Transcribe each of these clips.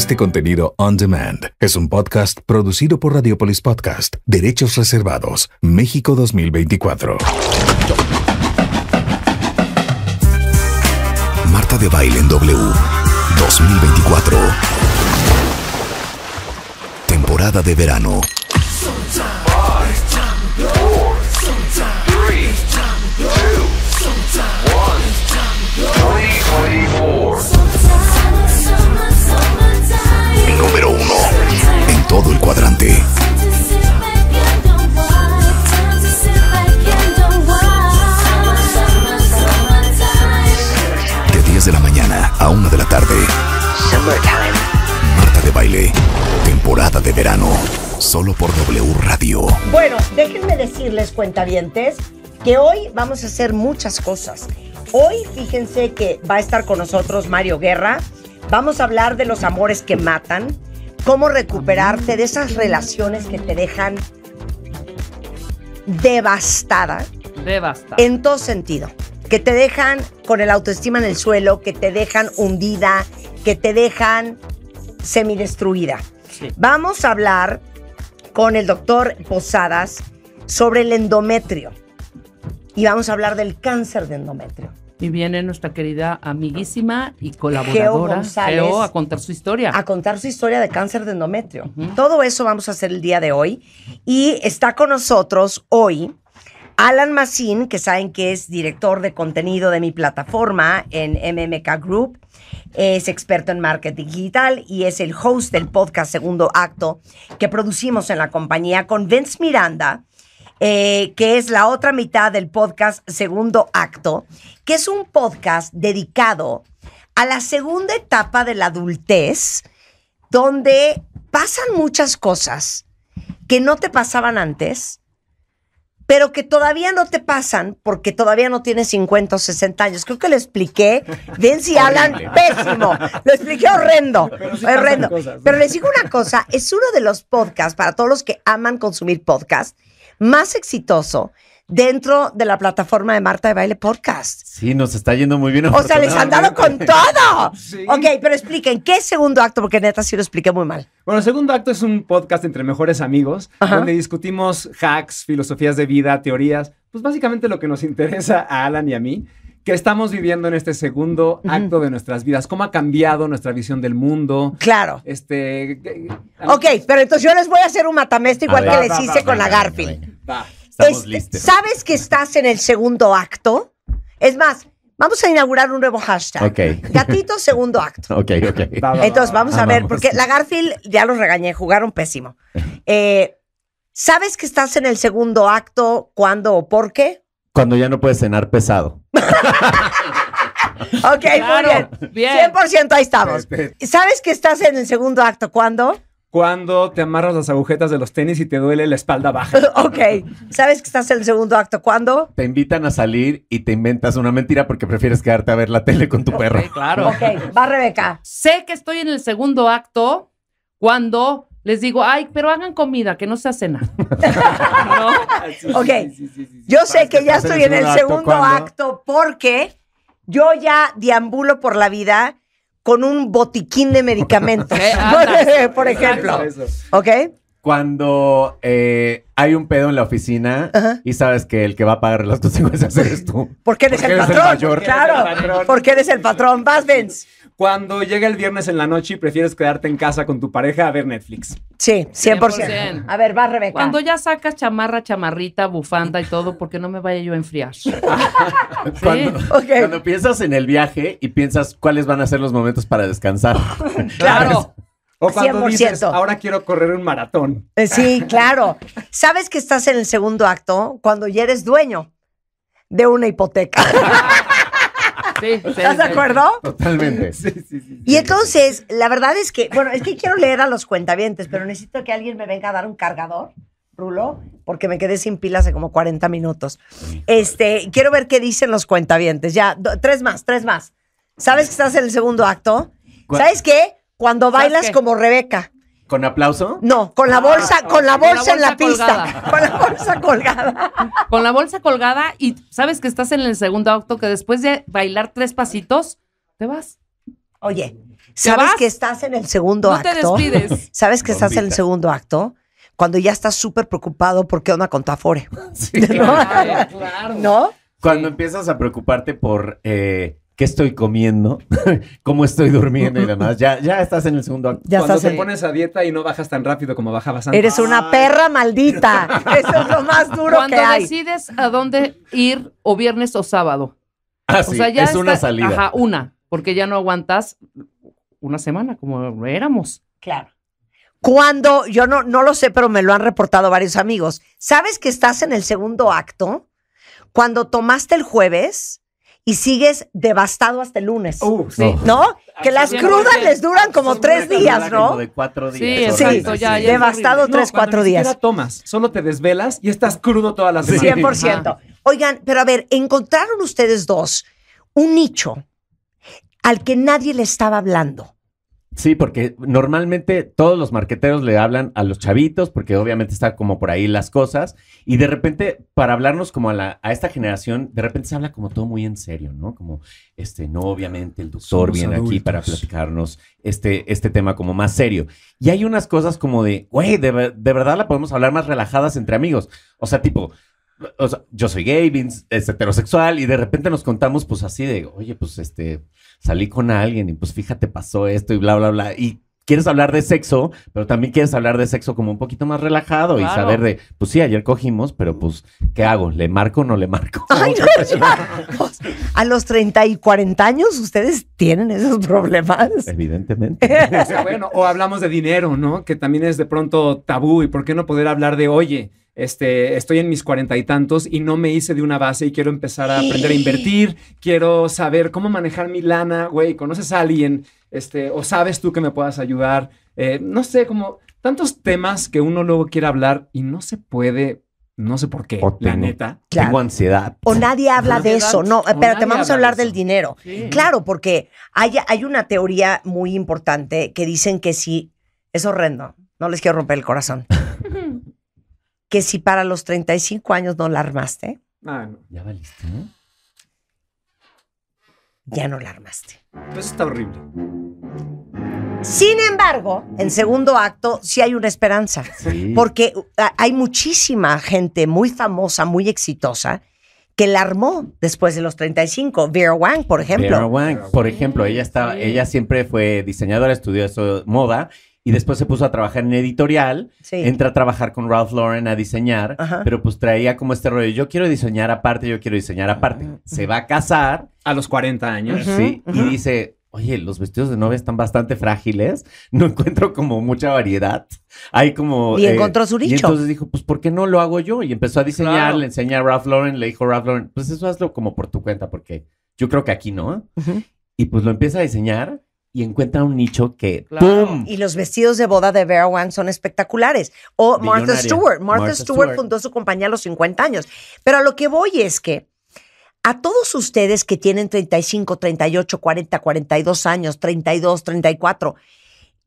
Este contenido on demand es un podcast producido por Radiopolis Podcast, Derechos Reservados, México 2024. Marta de Baile en W 2024. Temporada de verano. todo el cuadrante. De 10 de la mañana a 1 de la tarde. Marta de baile, temporada de verano, solo por W Radio. Bueno, déjenme decirles, cuentavientes, que hoy vamos a hacer muchas cosas. Hoy fíjense que va a estar con nosotros Mario Guerra. Vamos a hablar de los amores que matan cómo recuperarte de esas relaciones que te dejan devastada. Devastada. En todo sentido. Que te dejan con el autoestima en el suelo, que te dejan hundida, que te dejan semidestruida. Vamos a hablar con el doctor Posadas sobre el endometrio. Y vamos a hablar del cáncer de endometrio. Y viene nuestra querida amiguísima y colaboradora, Geo, a contar su historia. A contar su historia de cáncer de endometrio. Todo eso vamos a hacer el día de hoy. Y está con nosotros hoy Alan Massin, que saben que es director de contenido de mi plataforma en MMK Group. Es experto en marketing digital y es el host del podcast Segundo Acto que producimos en la compañía con Vince Miranda eh, que es la otra mitad del podcast Segundo Acto, que es un podcast dedicado a la segunda etapa de la adultez, donde pasan muchas cosas que no te pasaban antes, pero que todavía no te pasan porque todavía no tienes 50 o 60 años. Creo que lo expliqué. Ven si hablan pésimo. Lo expliqué horrendo. Pero, horrendo. pero les digo una cosa, es uno de los podcasts para todos los que aman consumir podcasts más exitoso dentro de la plataforma de Marta de Baile Podcast. Sí, nos está yendo muy bien. O sea, les han dado con todo. Ok, pero expliquen, ¿qué es segundo acto? Porque neta sí lo expliqué muy mal. Bueno, el segundo acto es un podcast entre mejores amigos, donde discutimos hacks, filosofías de vida, teorías, pues básicamente lo que nos interesa a Alan y a mí que estamos viviendo en este segundo acto de nuestras vidas. ¿Cómo ha cambiado nuestra visión del mundo? Claro. Este. Ok, pues, pero entonces yo les voy a hacer un matamesto igual que les hice con la Garfield. Estamos listos. ¿Sabes que estás en el segundo acto? Es más, Vamos a inaugurar un nuevo hashtag. Okay. Gatito segundo acto. Ok, ok. Entonces vamos a ver, porque la Garfield, ya los regañé, jugaron pésimo. Eh, ¿Sabes que estás en el segundo acto cuándo o por qué? Cuando ya no puedes cenar pesado. ok, muy bien. 100% ahí estamos. ¿Sabes que estás en el segundo acto? ¿Cuándo? Cuando te amarras las agujetas de los tenis y te duele la espalda baja. ok. ¿Sabes que estás en el segundo acto? ¿Cuándo? Te invitan a salir y te inventas una mentira porque prefieres quedarte a ver la tele con tu perro. Claro. Ok, va Rebeca. Sé que estoy en el segundo acto cuando les digo, ay, pero hagan comida, que no se hace nada. ok, yo sé que ya estoy en el segundo acto porque yo ya deambulo por la vida con un botiquín de medicamentos, eh, por ejemplo. ¿Ok? Cuando eh, hay un pedo en la oficina y sabes que el que va a pagar las consecuencias eres tú. Porque eres, el, patrón? mayor. Claro, porque eres el patrón. Vas, cuando llega el viernes en la noche y prefieres quedarte en casa con tu pareja a ver Netflix. Sí, 100%. A ver, va Rebeca. Cuando ya sacas chamarra, chamarrita, bufanda y todo, porque no me vaya yo a enfriar. cuando, piensas en el viaje y piensas cuáles van a ser los momentos para descansar. claro. O cuando dices, ahora quiero correr un maratón. Eh, sí, claro. Sabes que estás en el segundo acto cuando ya eres dueño de una hipoteca. ¿Estás de acuerdo? Totalmente. Y entonces, la verdad es que, bueno, es que quiero leer a los cuentavientes, pero necesito que alguien me venga a dar un cargador, Rulo, porque me quedé sin pila hace como 40 minutos. Este, quiero ver qué dicen los cuentavientes. Ya, tres más, tres más. ¿Sabes que estás en el segundo acto? ¿Sabes qué? Cuando bailas como Rebeca. ¿Con aplauso? No, con la ah, bolsa, con, la bolsa en la pista. Con la bolsa colgada. Con la bolsa colgada y sabes que estás en el segundo acto que después de bailar tres pasitos, te vas. Oye, ¿sabes que estás en el segundo no acto? te despides. ¿Sabes que estás en el segundo acto? Cuando ya estás súper preocupado por qué onda con ¿No? ¿No? Cuando empiezas a preocuparte por eh, qué estoy comiendo, cómo estoy durmiendo y demás. Ya, ya estás en el segundo acto. Ya Cuando te pones a dieta y no bajas tan rápido como bajabas antes. Eres una perra maldita. Eso es lo más duro que hay. Cuando decides a dónde ir o viernes o sábado. Ah, o sea, ya es una salida. Ajá, una, porque ya no aguantas una semana como éramos. Claro. Cuando, yo no, no lo sé, pero me lo han reportado varios amigos. ¿Sabes que estás en el segundo acto? Cuando tomaste el jueves, y sigues devastado hasta el lunes. Uh, ¿No? Que las crudas les duran como tres días, ¿no? De cuatro días. Sí, devastado tres, cuatro días. tomas, solo te desvelas y estás crudo todas las semanas. 100%. Oigan, pero a ver, encontraron ustedes dos un nicho al que nadie le estaba hablando. Sí, porque normalmente todos los marqueteros le hablan a los chavitos, porque obviamente está como por ahí las cosas, y de repente, para hablarnos como a, la, esta generación, de repente se habla como todo muy en serio, ¿no? Como, este, no, obviamente el doctor viene aquí para platicarnos este, este tema como más serio. Y hay unas cosas como de, güey, de, verdad la podemos hablar más relajadas entre amigos. O sea, tipo, o sea, yo soy gay, es heterosexual, y de repente nos contamos, pues así de, oye, pues este, salí con alguien y pues fíjate, pasó esto y bla, bla, bla. Y quieres hablar de sexo, pero también quieres hablar de sexo como un poquito más relajado y saber de, pues sí, ayer cogimos, pero pues, ¿qué hago? ¿Le marco o no le marco? a los 30 y 40 años ustedes tienen esos problemas. Evidentemente. bueno, o hablamos de dinero, ¿no? Que también es de pronto tabú y por qué no poder hablar de, oye, este, estoy en mis cuarenta y tantos y no me hice de una base y quiero empezar a aprender a invertir, quiero saber cómo manejar mi lana, güey, conoces a alguien, este, o sabes tú que me puedas ayudar, eh, no sé, como tantos temas que uno luego quiere hablar y no se puede no sé por qué, o la neta. Tengo ansiedad. O nadie habla de eso, no, pero te vamos a hablar del dinero. Claro, porque hay, hay, una teoría muy importante que dicen que si, es horrendo, no les quiero romper el corazón, que si para los 35 años no la armaste, ah, ya valiste, ¿no? Ya no la armaste. Eso está horrible. Sin embargo, en segundo acto sí hay una esperanza, porque uh, hay muchísima gente muy famosa, muy exitosa, que la armó después de los 35. Vera Wang, por ejemplo. Vera Wang, por ejemplo, ella, estaba, ella siempre fue diseñadora, estudió eso, moda, y después se puso a trabajar en editorial, entra a trabajar con Ralph Lauren a diseñar, pero pues traía como este rollo, yo quiero diseñar aparte, yo quiero diseñar aparte. Se va a casar. A los 40 años. sí, y dice, oye, los vestidos de novia están bastante frágiles, no encuentro como mucha variedad. Hay como... Y eh, encontró su nicho. entonces dijo, pues, ¿por qué no lo hago yo? Y empezó a diseñar, le enseña a Ralph Lauren, le dijo Ralph Lauren, pues eso hazlo como por tu cuenta, porque yo creo que aquí no. Y pues lo empieza a diseñar y encuentran un nicho que ¡pum! Y los vestidos de boda de Vera Wang son espectaculares. O Martha Stewart. Martha, Stewart, fundó su compañía a los 50 años. Pero a lo que voy es que a todos ustedes que tienen 35, 38, 40, 42 años, 32, 34,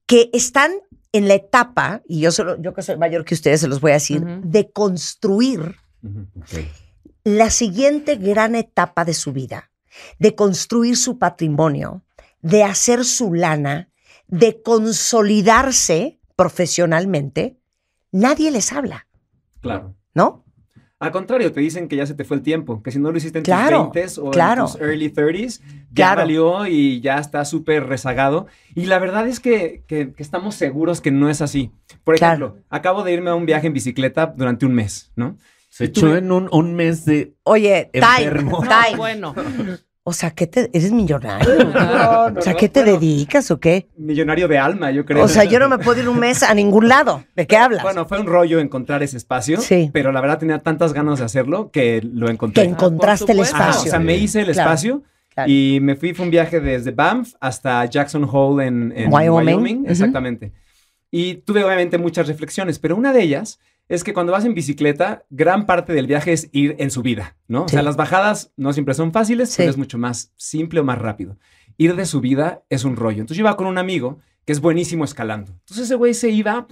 que están en la etapa, y yo, solo, yo que soy mayor que ustedes se los voy a decir, de construir la siguiente gran etapa de su vida, de construir su patrimonio, de hacer su lana, de consolidarse profesionalmente, nadie les habla. Claro. ¿No? Al contrario, te dicen que ya se te fue el tiempo, que si no lo hiciste en tus 20s o en tus early 30s, ya valió y ya está súper rezagado. Y la verdad es que, estamos seguros que no es así. Por ejemplo, acabo de irme a un viaje en bicicleta durante un mes, ¿no? Se echó en un, un, mes de. Oye, time, time. bueno. O sea, ¿qué te, ¿eres millonario? o sea, ¿qué te dedicas o qué? Millonario de alma, yo creo. O sea, yo no me puedo ir un mes a ningún lado. ¿De qué hablas? Bueno, fue un rollo encontrar ese espacio. Sí. Pero la verdad tenía tantas ganas de hacerlo que lo encontré. Que encontraste el ah, espacio. o sea, me hice el espacio. Y me fui, fue un viaje desde Banff hasta Jackson Hole en, Wyoming. Exactamente. Y tuve obviamente muchas reflexiones, pero una de ellas es que cuando vas en bicicleta, gran parte del viaje es ir en subida, ¿no? O sea, las bajadas no siempre son fáciles, pero es mucho más simple o más rápido. Ir de subida es un rollo. Entonces yo iba con un amigo que es buenísimo escalando. Entonces ese güey se iba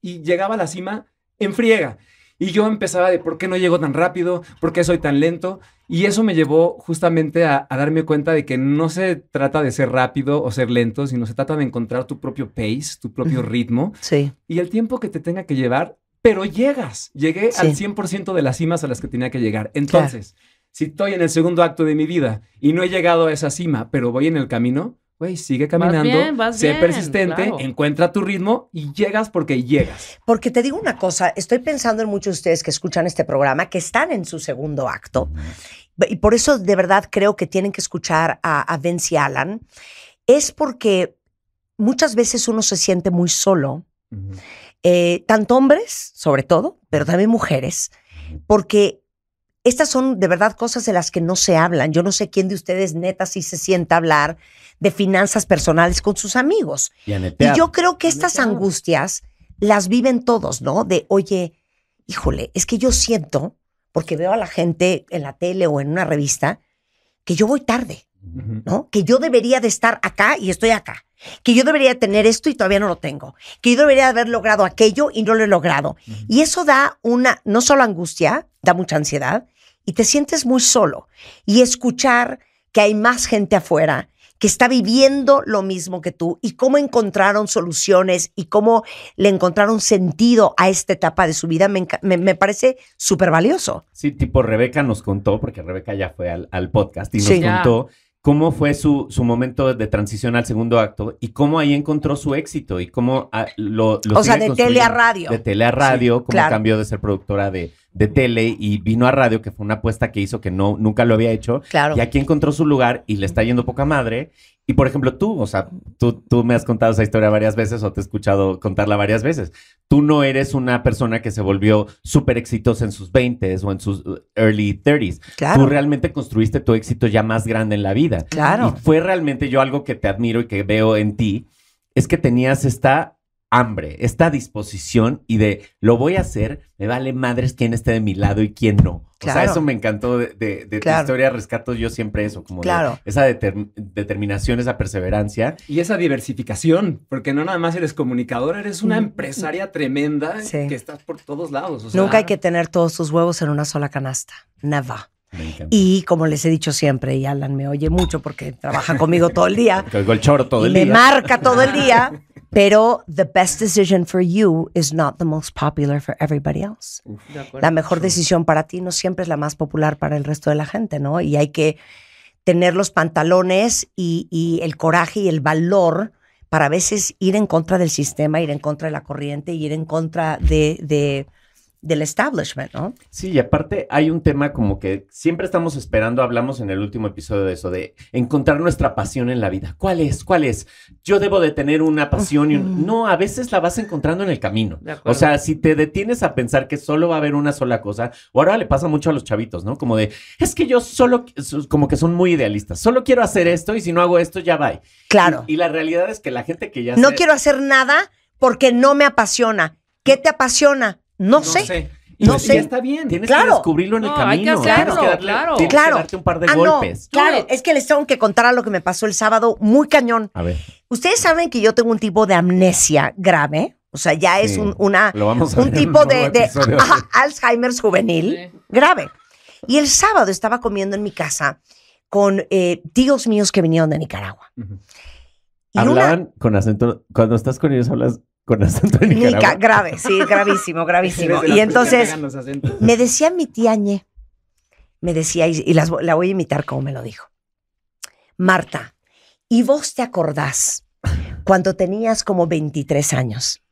y llegaba a la cima en friega. Y yo empezaba de por qué no llego tan rápido, por qué soy tan lento. Y eso me llevó justamente a, a, darme cuenta de que no se trata de ser rápido o ser lento, sino se trata de encontrar tu propio pace, tu propio ritmo. Sí. Y el tiempo que te tenga que llevar, pero llegas. Llegué al 100% de las cimas a las que tenía que llegar. Entonces, si estoy en el segundo acto de mi vida y no he llegado a esa cima, pero voy en el camino, güey, sigue caminando, sé persistente, encuentra tu ritmo y llegas porque llegas. Porque te digo una cosa, estoy pensando en muchos de ustedes que escuchan este programa, que están en su segundo acto, y por eso de verdad creo que tienen que escuchar a, a Allen, es porque muchas veces uno se siente muy solo. Eh, tanto hombres, sobre todo, pero también mujeres, porque estas son de verdad cosas de las que no se hablan. Yo no sé quién de ustedes neta si se sienta a hablar de finanzas personales con sus amigos. y yo creo que estas angustias las viven todos, ¿no? De, oye, híjole, es que yo siento, porque veo a la gente en la tele o en una revista, que yo voy tarde, ¿no? Que yo debería de estar acá y estoy acá que yo debería tener esto y todavía no lo tengo, que yo debería haber logrado aquello y no lo he logrado. Y eso da una, no solo angustia, da mucha ansiedad y te sientes muy solo. Y escuchar que hay más gente afuera que está viviendo lo mismo que tú y cómo encontraron soluciones y cómo le encontraron sentido a esta etapa de su vida, me, parece súper valioso. Sí, tipo Rebeca nos contó, porque Rebeca ya fue al, podcast y nos contó cómo fue su, su, momento de transición al segundo acto y cómo ahí encontró su éxito y cómo ah, lo, O sea, de tele a radio. De tele a radio, como cambió de ser productora de, de, tele y vino a radio, que fue una apuesta que hizo que no, nunca lo había hecho. Claro. Y aquí encontró su lugar y le está yendo poca madre y por ejemplo, tú, o sea, tú, tú me has contado esa historia varias veces o te he escuchado contarla varias veces. Tú no eres una persona que se volvió súper exitosa en sus 20s o en sus early 30s. Claro. Tú realmente construiste tu éxito ya más grande en la vida. Claro. Y fue realmente yo algo que te admiro y que veo en ti, es que tenías esta hambre, esta disposición y de lo voy a hacer, me vale madres quién esté de mi lado y quién no. Claro. O sea, eso me encantó de, de, tu historia, rescato yo siempre eso, como claro. esa determinación, esa perseverancia. Y esa diversificación, porque no nada más eres comunicador, eres una mm, empresaria tremenda que estás por todos lados. Nunca hay que tener todos sus huevos en una sola canasta, nada. Y como les he dicho siempre, y Alan me oye mucho porque trabaja conmigo todo el día. el todo el día. Me marca todo el día. Pero the best decision for you is not the most popular for everybody else. La mejor decisión para ti no siempre es la más popular para el resto de la gente, ¿no? Y hay que tener los pantalones y, el coraje y el valor para a veces ir en contra del sistema, ir en contra de la corriente, ir en contra de del establishment, ¿no? Sí, y aparte hay un tema como que siempre estamos esperando, hablamos en el último episodio de eso, de encontrar nuestra pasión en la vida. ¿Cuál es? ¿Cuál es? Yo debo de tener una pasión y No, a veces la vas encontrando en el camino. O sea, si te detienes a pensar que solo va a haber una sola cosa, o ahora le pasa mucho a los chavitos, ¿no? Como de, es que yo solo, como que son muy idealistas, solo quiero hacer esto y si no hago esto ya va. Claro. Y, la realidad es que la gente que ya... No quiero hacer nada porque no me apasiona. ¿Qué te apasiona? No, sé. no pues, sé. está bien. Tienes que descubrirlo en el camino. Hay que hacerlo, claro. claro. darte un par de ah, golpes. claro, es que les tengo que contar lo que me pasó el sábado muy cañón. A ver. Ustedes saben que yo tengo un tipo de amnesia grave. O sea, ya es un, una, un tipo de, Alzheimer's juvenil grave. Y el sábado estaba comiendo en mi casa con eh, tíos míos que vinieron de Nicaragua. Hablaban con acento. Cuando estás con ellos, hablas con grave, sí, gravísimo, gravísimo. y entonces me decía mi tía Ñe, me decía, y, la voy a imitar como me lo dijo. Marta, ¿y vos te acordás cuando tenías como 23 años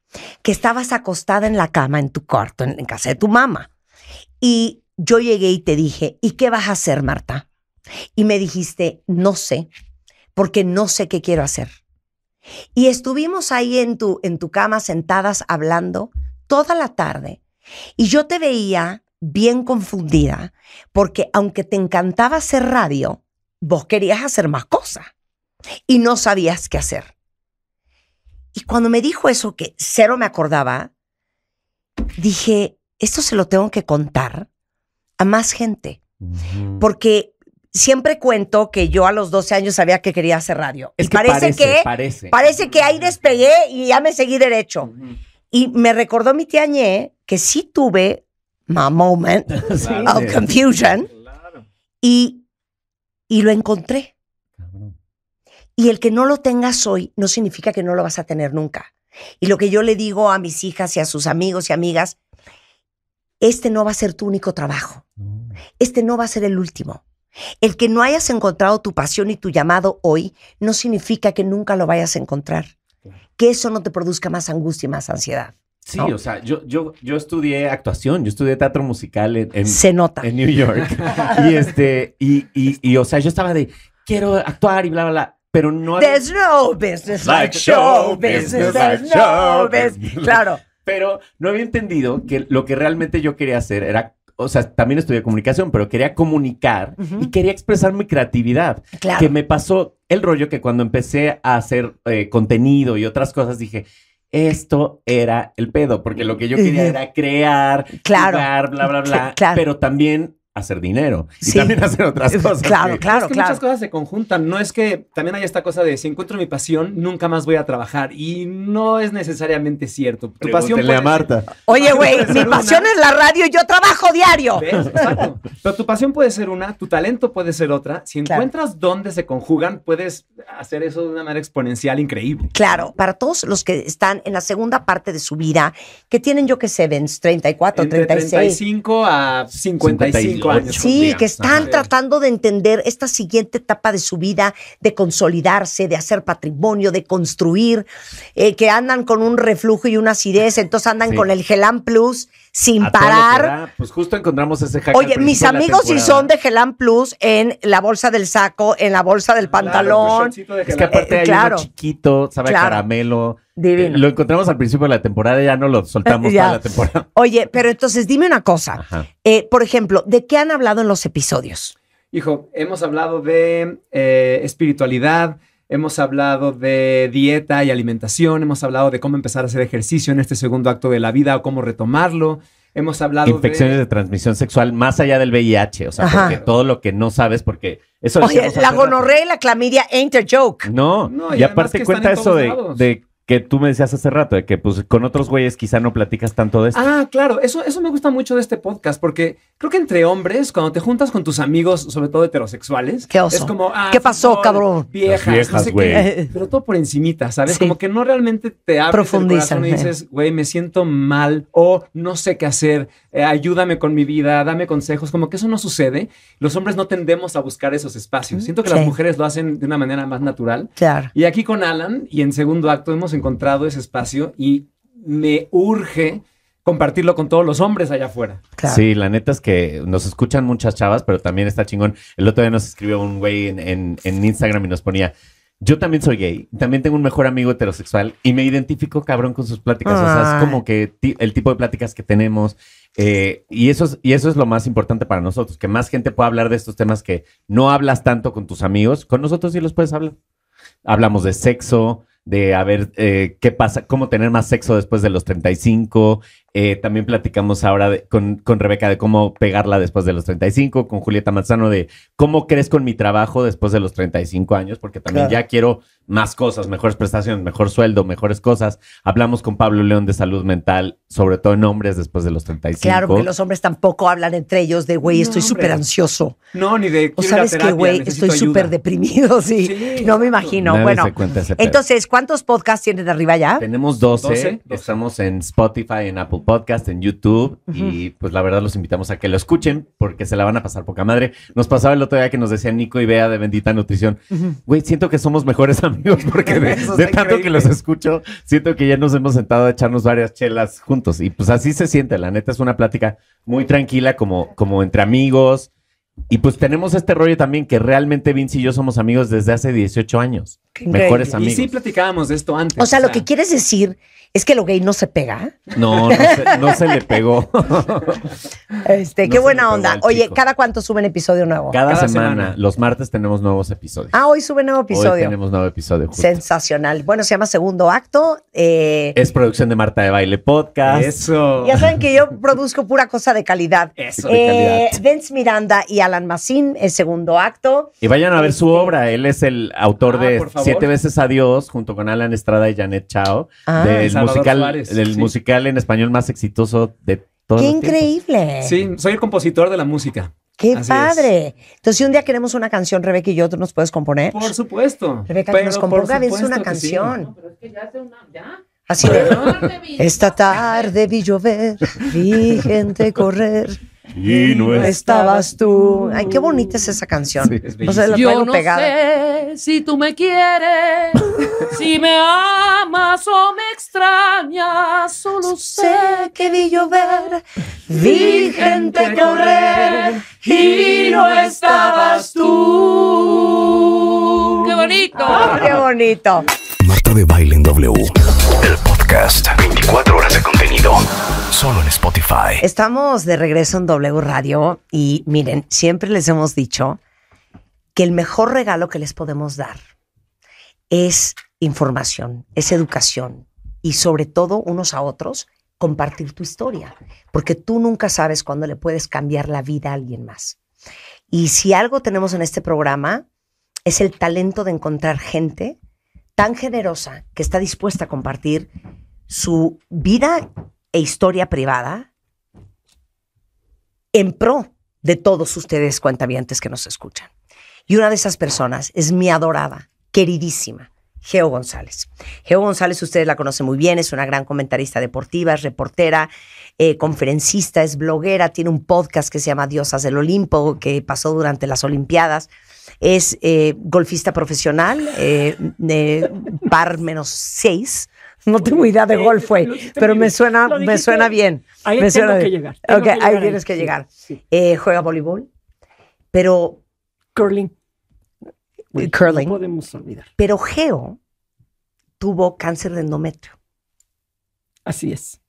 que estabas acostada en la cama en tu cuarto, en casa de tu mamá? Y yo llegué y te dije, ¿y qué vas a hacer, Marta? Y me dijiste, no sé, porque no sé qué quiero hacer. Y estuvimos ahí en tu, en tu cama sentadas hablando toda la tarde. Y yo te veía bien confundida, porque aunque te encantaba hacer radio, vos querías hacer más cosas y no sabías qué hacer. Y cuando me dijo eso, que cero me acordaba, dije, esto se lo tengo que contar a más gente, porque siempre cuento que yo a los 12 años sabía que quería hacer radio. parece, que parece. que ahí despegué y ya me seguí derecho. Y me recordó mi tía Ñe que sí tuve my moment of confusion y, y lo encontré. Y el que no lo tengas hoy no significa que no lo vas a tener nunca. Y lo que yo le digo a mis hijas y a sus amigos y amigas, este no va a ser tu único trabajo. Este no va a ser el último. El que no hayas encontrado tu pasión y tu llamado hoy no significa que nunca lo vayas a encontrar. Que eso no te produzca más angustia y más ansiedad. Sí, o sea, yo, yo, estudié actuación, yo estudié teatro musical en, Se nota. en New York. y este, y, o sea, yo estaba de quiero actuar y bla, bla, bla. Pero no. There's no business like show business. There's no business. Claro. Pero no había entendido que lo que realmente yo quería hacer era o sea, también estudié comunicación, pero quería comunicar y quería expresar mi creatividad. Claro. Que me pasó el rollo que cuando empecé a hacer eh, contenido y otras cosas dije, esto era el pedo, porque lo que yo quería era crear, claro. bla, bla, bla. Claro. Pero también hacer dinero y también hacer otras cosas. Claro, claro, es que Muchas cosas se conjuntan. No es que también hay esta cosa de si encuentro mi pasión, nunca más voy a trabajar. Y no es necesariamente cierto. Tu pasión. Puede Marta. Oye, güey, mi pasión es la radio y yo trabajo diario. Exacto. Pero tu pasión puede ser una, tu talento puede ser otra. Si encuentras dónde se conjugan, puedes hacer eso de una manera exponencial increíble. Claro, para todos los que están en la segunda parte de su vida, que tienen, yo que sé, 34, Entre 35 a 55. Sí, que están tratando de entender esta siguiente etapa de su vida, de consolidarse, de hacer patrimonio, de construir, eh, que andan con un reflujo y una acidez, entonces andan con el Gelam Plus sin parar. pues justo encontramos ese hack. Oye, mis amigos sí son de Gelam Plus en la bolsa del saco, en la bolsa del pantalón. es que aparte eh, hay chiquito, sabe caramelo eh, lo encontramos al principio de la temporada, ya no lo soltamos para la temporada. Oye, pero entonces dime una cosa. Eh, por ejemplo, ¿de qué han hablado en los episodios? Hijo, hemos hablado de eh, espiritualidad, hemos hablado de dieta y alimentación, hemos hablado de cómo empezar a hacer ejercicio en este segundo acto de la vida o cómo retomarlo. Hemos hablado de... infecciones de... transmisión sexual más allá del VIH, o sea, porque todo lo que no sabes, porque eso. Oye, la gonorrea y la clamidia ain't a joke. No, no y, aparte cuenta eso de, que tú me decías hace rato, de que pues con otros güeyes quizá no platicas tanto de esto. Ah, claro, eso, eso me gusta mucho de este podcast, porque creo que entre hombres, cuando te juntas con tus amigos, sobre todo heterosexuales, es como, ah, ¿qué pasó, cabrón? Viejas, viejas no sé qué, pero todo por encimita, ¿sabes? Como que no realmente te abres Profundiza, el dices, güey, me siento mal o no sé qué hacer, eh, ayúdame con mi vida, dame consejos, como que eso no sucede. Los hombres no tendemos a buscar esos espacios. Siento que las mujeres lo hacen de una manera más natural. Claro. Y aquí con Alan y en segundo acto hemos encontrado ese espacio y me urge compartirlo con todos los hombres allá afuera. Sí, la neta es que nos escuchan muchas chavas, pero también está chingón. El otro día nos escribió un güey en, Instagram y nos ponía, yo también soy gay, también tengo un mejor amigo heterosexual y me identifico cabrón con sus pláticas. O sea, es como que el tipo de pláticas que tenemos. Eh, y, eso y eso es lo más importante para nosotros, que más gente pueda hablar de estos temas que no hablas tanto con tus amigos. Con nosotros sí los puedes hablar. Hablamos de sexo, de a ver eh, qué pasa, cómo tener más sexo después de los 35, eh, también platicamos ahora con, Rebeca de cómo pegarla después de los 35, con Julieta Manzano de cómo crezco con mi trabajo después de los 35 años, porque también ya quiero más cosas, mejores prestaciones, mejor sueldo, mejores cosas. Hablamos con Pablo León de salud mental, sobre todo en hombres después de los 35. Claro, que los hombres tampoco hablan entre ellos de, güey, estoy súper ansioso. No, ni de... O sabes que, güey, estoy súper deprimido, sí. No me imagino. bueno, entonces, ¿cuántos podcasts tienen de arriba ya? Tenemos 12. estamos en Spotify, en Apple podcast en YouTube y pues la verdad los invitamos a que lo escuchen porque se la van a pasar poca madre. Nos pasaba el otro día que nos decían Nico y Bea de Bendita Nutrición, güey, siento que somos mejores amigos porque de, tanto que los escucho, siento que ya nos hemos sentado a echarnos varias chelas juntos y pues así se siente, la neta es una plática muy tranquila como, como entre amigos. Y pues tenemos este rollo también que realmente Vince y yo somos amigos desde hace 18 años mejores amigos. Y sí platicábamos de esto antes. O sea, lo que quieres decir es que lo gay no se pega. No, no se, le pegó. este, qué buena onda. Oye, ¿cada cuánto suben episodio nuevo? Cada, semana. Los martes tenemos nuevos episodios. Ah, hoy sube nuevo episodio. Hoy tenemos nuevo episodio. Sensacional. Bueno, se llama Segundo Acto. Eh, es producción de Marta de Baile Podcast. Eso. Ya saben que yo produzco pura cosa de calidad. Eso. Eh, Vince Miranda y Alan Massin, el segundo acto. Y vayan a ver su este, obra. Él es el autor ah, de Siete veces adiós, junto con Alan Estrada y Janet Chao, ah, del, musical, musical en español más exitoso de todo. ¡Qué increíble! Sí, soy el compositor de la música. ¡Qué padre! Entonces, si un día queremos una canción, Rebeca y yo, ¿tú nos puedes componer? Por supuesto. Rebeca, que nos componga una canción. pero es que ya hace una. ¿Ya? Así de. Esta tarde vi llover, vi gente correr y no estabas tú. Ay, qué bonita es esa canción. o sea, Yo no sé si tú me quieres, si me amas o me extrañas, solo sé que vi llover, vi gente correr y no estabas tú. ¡Qué bonito! Ah, ¡Qué bonito! Marta de Baile W. El podcast. 24 horas de contenido solo en Spotify. Estamos de regreso en W Radio y miren, siempre les hemos dicho que el mejor regalo que les podemos dar es información, es educación y sobre todo unos a otros compartir tu historia, porque tú nunca sabes cuándo le puedes cambiar la vida a alguien más. Y si algo tenemos en este programa es el talento de encontrar gente tan generosa que está dispuesta a compartir su vida e historia privada en pro de todos ustedes cuentavientes que nos escuchan. Y una de esas personas es mi adorada, queridísima, Geo González. Geo González, ustedes la conocen muy bien, es una gran comentarista deportiva, es reportera, eh, conferencista, es bloguera, tiene un podcast que se llama Diosas del Olimpo, que pasó durante las Olimpiadas. Es eh, golfista profesional, eh, par menos seis, No tengo idea de eh, golf, eh, fue, pero me suena, me suena bien. Ahí tengo que llegar. Ok, ahí tienes que llegar. Eh, juega voleibol, pero... Curling. curling. No podemos olvidar. Pero Geo tuvo cáncer de endometrio. Así es.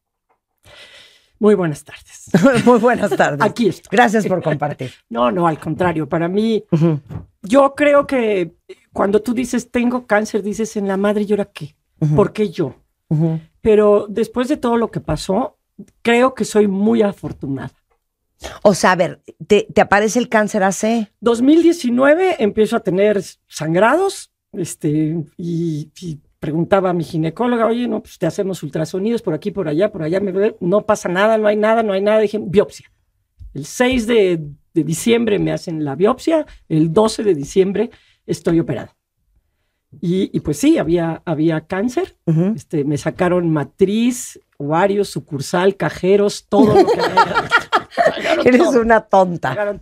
Muy buenas tardes. Muy buenas tardes. Aquí Gracias por compartir. No, no, al contrario, para mí, yo creo que cuando tú dices tengo cáncer, dices en la madre, ¿y ahora qué? porque ¿Por qué yo? Pero después de todo lo que pasó, creo que soy muy afortunada. O sea, a ver, ¿te, aparece el cáncer hace? 2019 empiezo a tener sangrados este, y, preguntaba a mi ginecóloga, oye, no, pues te hacemos ultrasonidos por aquí, por allá, por allá, me, no pasa nada, no hay nada, no hay nada. Dije, biopsia. El 6 de, de, diciembre me hacen la biopsia, el 12 de diciembre estoy operada. Y, pues sí, había, había cáncer. este, me sacaron matriz, wario, sucursal, cajeros, todo lo que había. Eres una tonta.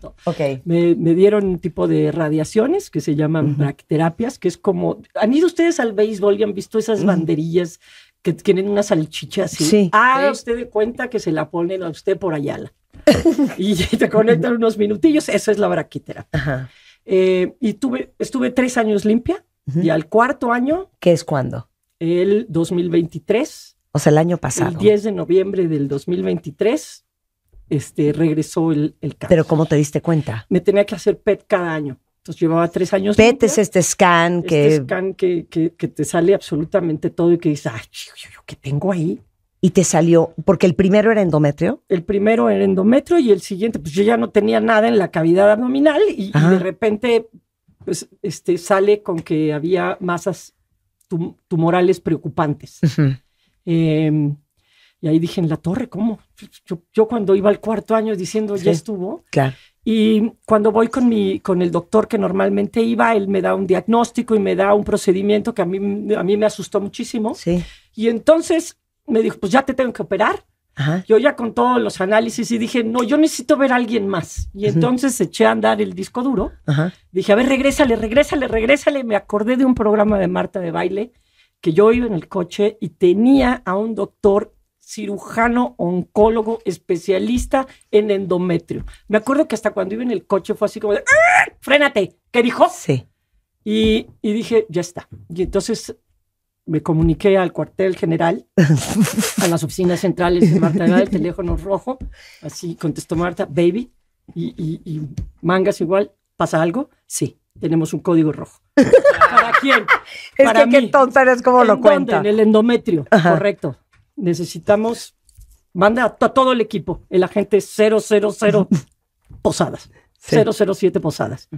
Me, dieron un tipo de radiaciones que se llaman braquiterapias, que es como. ¿Han ido ustedes al béisbol y han visto esas banderillas que tienen una salchicha así? Sí. Ah, usted de cuenta que se la ponen a usted por allá. y te conectan unos minutillos. Eso es la braquiterapia. Eh, y tuve, estuve tres años limpia y al cuarto año. ¿Qué es cuándo? El 2023. O sea, el año pasado. El 10 de noviembre del 2023 este, regresó el, el cáncer. ¿Pero cómo te diste cuenta? Me tenía que hacer PET cada año. Entonces llevaba tres años. PET es este scan este que... scan que, que, te sale absolutamente todo y que dices, ay, ¿qué tengo ahí? Y te salió, porque el primero era endometrio. El primero era endometrio y el siguiente, pues yo ya no tenía nada en la cavidad abdominal y de repente pues, este, sale con que había masas tumorales preocupantes. Em, y ahí dije, en la torre, ¿cómo? Yo, cuando iba al cuarto año diciendo, ya estuvo. Claro. Y cuando voy con, mi, con el doctor que normalmente iba, él me da un diagnóstico y me da un procedimiento que a mí, a mí me asustó muchísimo. Y entonces me dijo, pues ya te tengo que operar. Yo ya con todos los análisis y dije, no, yo necesito ver a alguien más. Y entonces eché a andar el disco duro. Dije, a ver, regrésale, regrésale, regrésale. Me acordé de un programa de Marta de baile que yo iba en el coche y tenía a un doctor cirujano, oncólogo, especialista en endometrio. Me acuerdo que hasta cuando iba en el coche fue así como de, ¡Ah! frénate, ¿qué dijo? Sí. Y, y dije, ya está. Y entonces me comuniqué al cuartel general, a las oficinas centrales de Marta el teléfono rojo, así contestó Marta, baby, y, mangas igual, ¿pasa algo? Sí, tenemos un código rojo. ¿Para quién? Es que qué tonta eres como lo cuenta. En el endometrio, correcto. Necesitamos, manda a, todo el equipo, el agente 000 posadas, 007 posadas.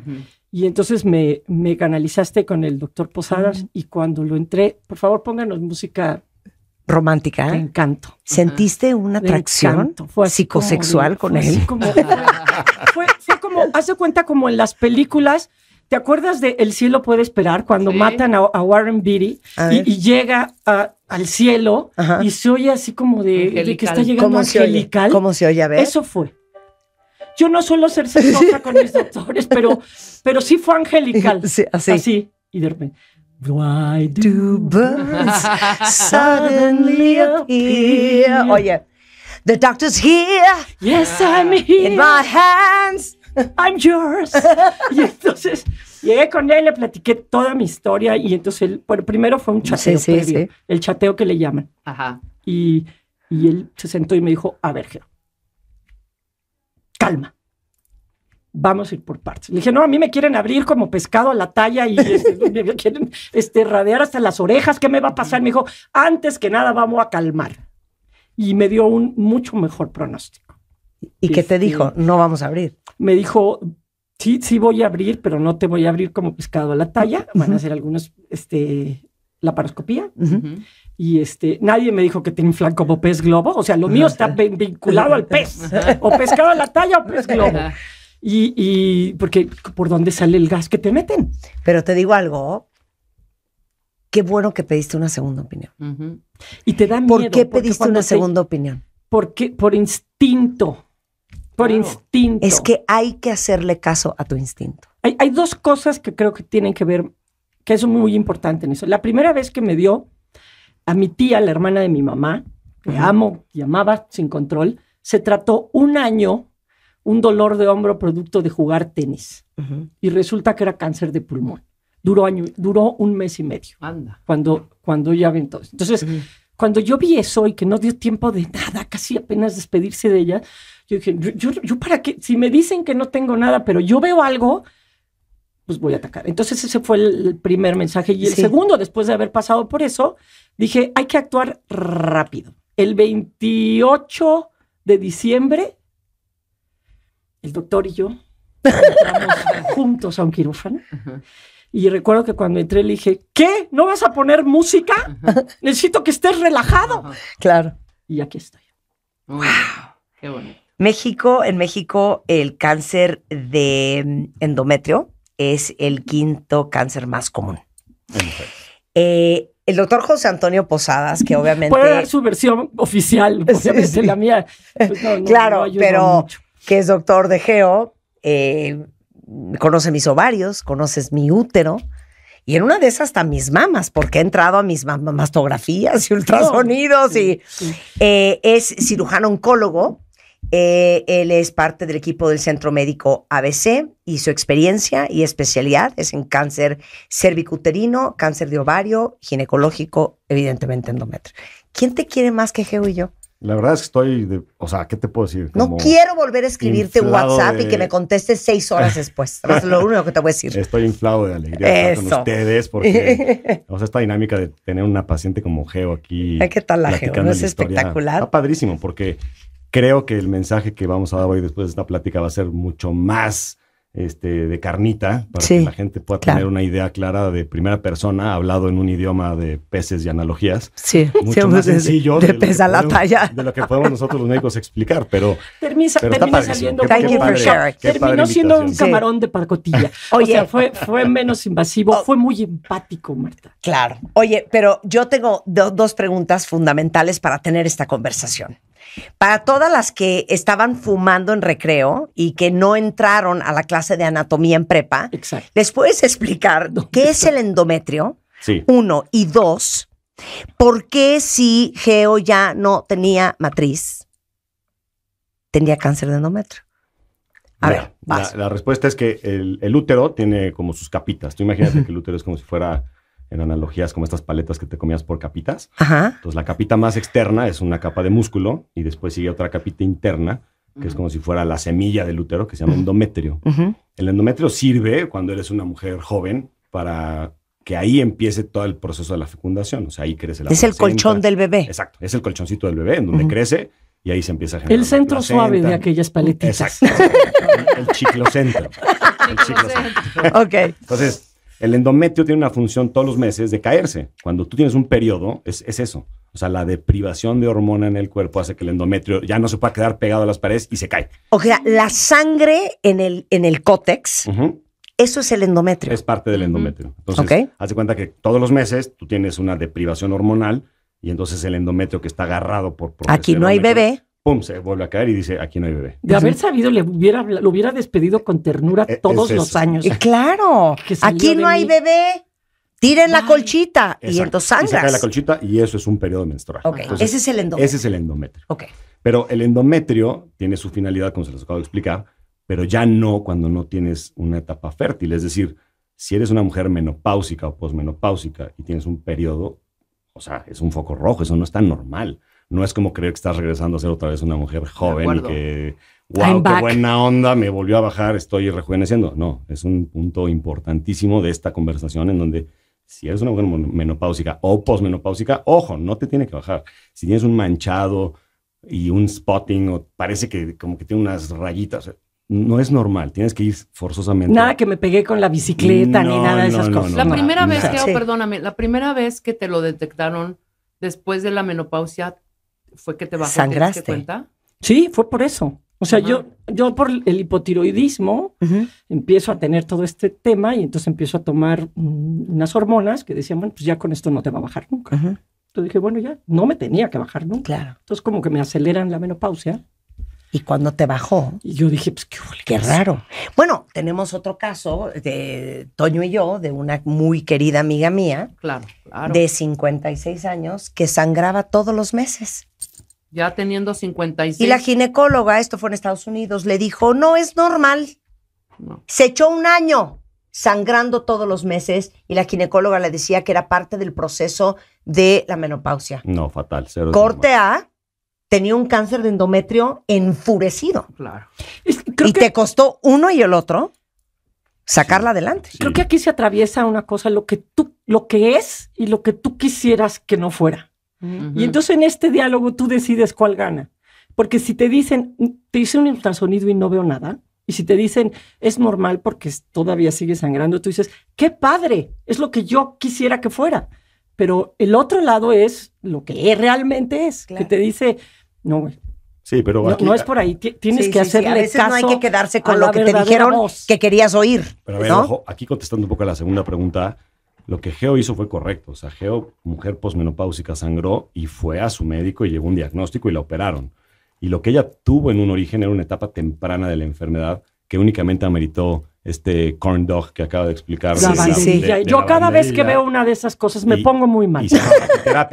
Y entonces me, me canalizaste con el doctor Posadas y cuando lo entré, por favor pónganos música romántica. me ¿eh? encanto. ¿Sentiste una atracción psicosexual con él? fue, fue, como, hace cuenta como en las películas. ¿Te acuerdas de El cielo puede esperar? Cuando matan a, Warren Beatty y, llega al cielo y se oye así como de, que está llegando angelical. Se ¿Cómo se oye? A ver. Eso fue yo no suelo ser celosa con mis doctores, pero, pero sí fue angelical. así. así. Y de repente. Why do birds suddenly appear? Oh, yeah. The doctor's here. Yes, I'm ah, here. In my hands. I'm yours. Y entonces llegué con él, y le platiqué toda mi historia y entonces él, bueno, primero fue un chateo sí, sí. el chateo que le llaman. Ajá. Y, y él se sentó y me dijo, a ver, Jero, calma. Vamos a ir por partes. Le dije, no, a mí me quieren abrir como pescado a la talla y este, me quieren este, radear hasta las orejas. ¿Qué me va a pasar? Me dijo, antes que nada vamos a calmar. Y me dio un mucho mejor pronóstico. ¿Y qué te este, dijo? No vamos a abrir. Me dijo, sí, sí voy a abrir, pero no te voy a abrir como pescado a la talla. Van a hacer algunos, este, la paroscopía y este, nadie me dijo que te inflan como pez globo. O sea, lo mío está vinculado al pez. O pescado a la talla o pez globo. Y, y, porque por dónde sale el gas que te meten. Pero te digo algo. Qué bueno que pediste una segunda opinión. Y te da miedo. ¿Por qué pediste una segunda opinión? Porque por instinto. Por instinto. Es que hay que hacerle caso a tu instinto. Hay, hay dos cosas que creo que tienen que ver, que es muy importante en eso. La primera vez que me dio, a mi tía, la hermana de mi mamá, que amo y amaba sin control, se trató un año un dolor de hombro producto de jugar tenis. Y resulta que era cáncer de pulmón. Duró, año, duró un mes y medio. Anda. Cuando, cuando ya todos. Entonces, cuando yo vi eso y que no dio tiempo de nada, casi apenas despedirse de ella, yo dije, yo, para qué, si me dicen que no tengo nada, pero yo veo algo, pues voy a atacar. Entonces ese fue el primer mensaje. Y el segundo, después de haber pasado por eso, dije, hay que actuar rápido. El 28 de diciembre, el doctor y yo juntos a un quirófano. Y recuerdo que cuando entré le dije, ¿qué? ¿No vas a poner música? Necesito que estés relajado. Claro. Y aquí estoy. ¡Wow! ¡Qué bonito! México, en México, el cáncer de endometrio es el quinto cáncer más común. Eh, el doctor José Antonio Posadas, que obviamente... Puede dar su versión oficial, obviamente la mía. Pues, claro, pero que es doctor de Geo, eh, conoce mis ovarios, conoces mi útero. Y en una de esas hasta mis mamas, porque he entrado a mis mamastografías y ultrasonidos. y eh, es cirujano oncólogo eh, él es parte del equipo del Centro Médico ABC y su experiencia y especialidad es en cáncer cervicuterino, cáncer de ovario, ginecológico, evidentemente endometrio. ¿Quién te quiere más que Geo y yo? La verdad es que estoy, o sea, ¿qué te puedo decir? no quiero volver a escribirte WhatsApp y que me contestes seis horas después. es lo único que te voy a decir. Estoy inflado de alegría con ustedes porque, o sea, esta dinámica de tener una paciente como Geo aquí. ¿Qué tal la Geo? ¿No es espectacular? Está padrísimo porque Creo que el mensaje que vamos a dar hoy después de esta plática va a ser mucho más este, de carnita para que la gente pueda tener una idea clara de primera persona hablado en un idioma de peces y analogías. Sí, mucho más sencillo de, lo que podemos nosotros los médicos explicar, pero. Terminó siendo un camarón de parcotilla. Oye, fue, menos invasivo, oh. fue muy empático, Marta. Claro. Oye, pero yo tengo dos preguntas fundamentales para tener esta conversación. Para todas las que estaban fumando en recreo y que no entraron a la clase de anatomía en prepa, ¿les puedes explicar qué es el endometrio? Uno. Y dos, ¿por qué si Geo ya no tenía matriz, tenía cáncer de endometrio? A ver, La, respuesta es que el, el, útero tiene como sus capitas. Tú imagínate que el útero es como si fuera en analogías como estas paletas que te comías por capitas. Ajá. Entonces la capita más externa es una capa de músculo y después sigue otra capita interna que es como si fuera la semilla del útero que se llama endometrio. El endometrio sirve cuando eres una mujer joven para que ahí empiece todo el proceso de la fecundación, o sea, ahí crece la Es el colchón del bebé. Exacto, es el colchoncito del bebé en donde crece y ahí se empieza a generar. El centro suave de aquellas paletitas. Exacto. el, el chiclocentro. El chiclocentro. ok. Entonces, el endometrio tiene una función todos los meses de caerse. Cuando tú tienes un periodo, es, eso. O sea, la deprivación de hormona en el cuerpo hace que el endometrio ya no se pueda quedar pegado a las paredes y se cae. O sea, la sangre en el, en el cótex, eso es el endometrio. Es parte del endometrio. Entonces, haz cuenta que todos los meses tú tienes una deprivación hormonal y entonces el endometrio que está agarrado por... por Aquí no hay bebé pum, se vuelve a caer y dice, aquí no hay bebé. De haber sabido, le hubiera, lo hubiera despedido con ternura e, todos los años. Eh, claro, aquí no hay bebé. Tiren la colchita y entonces sangras. se la colchita y eso es un periodo menstrual. ese es el endometrio. Ese es el endometrio. Pero el endometrio tiene su finalidad, como se les acabo de explicar, pero ya no cuando no tienes una etapa fértil. Es decir, si eres una mujer menopáusica o posmenopáusica y tienes un periodo, o sea, es un foco rojo, eso no es tan normal no es como creer que estás regresando a ser otra vez una mujer joven y que, wow, qué buena onda, me volvió a bajar, estoy rejuveneciendo. No, es un punto importantísimo de esta conversación en donde si eres una mujer menopáusica o posmenopáusica, ojo, no te tiene que bajar. Si tienes un manchado y un spotting o parece que como que tiene unas rayitas, no es normal, tienes que ir forzosamente. Nada que me pegué con la bicicleta ni nada de esas cosas. la primera vez que, perdóname, la primera vez que te lo detectaron después de la menopausia, fue que te bajó ¿Sangraste? Sí, fue por eso. O sea, yo, yo por el hipotiroidismo empiezo a tener todo este tema y entonces empiezo a tomar unas hormonas que decían, bueno, pues ya con esto no te va a bajar nunca. Entonces dije, bueno, ya no me tenía que bajar nunca. Claro. Entonces como que me aceleran la menopausia. Y cuando te bajó. Y yo dije, pues qué, raro. Bueno, tenemos otro caso de Toño y yo, de una muy querida amiga mía. Claro, claro. De 56 años, que sangraba todos los meses. Ya teniendo 56. Y la ginecóloga, esto fue en Estados Unidos, le dijo, no es normal. Se echó un año sangrando todos los meses y la ginecóloga le decía que era parte del proceso de la menopausia. No, fatal. Corte A, tenía un cáncer de endometrio enfurecido. Claro. y te costó uno y el otro sacarla adelante. Creo que aquí se atraviesa una cosa, lo que tú, lo que es y lo que tú quisieras que no fuera. Y entonces en este diálogo tú decides cuál gana. Porque si te dicen, te hice un ultrasonido y no veo nada, y si te dicen, es normal porque todavía sigue sangrando, tú dices, qué padre, es lo que yo quisiera que fuera. Pero el otro lado es lo que realmente es, que te dice, no, güey, Sí, pero no, es por ahí. Tienes que hacerle no hay que quedarse con lo que te dijeron que querías oír. Pero a ver, ojo, aquí contestando un poco a la segunda pregunta, lo que Geo hizo fue correcto. O sea, Geo, mujer posmenopáusica, sangró y fue a su médico y llegó un diagnóstico y la operaron. Y lo que ella tuvo en un origen era una etapa temprana de la enfermedad que únicamente ameritó este corn dog que acaba de explicar. La bandilla. Yo cada vez que veo una de esas cosas me pongo muy mal.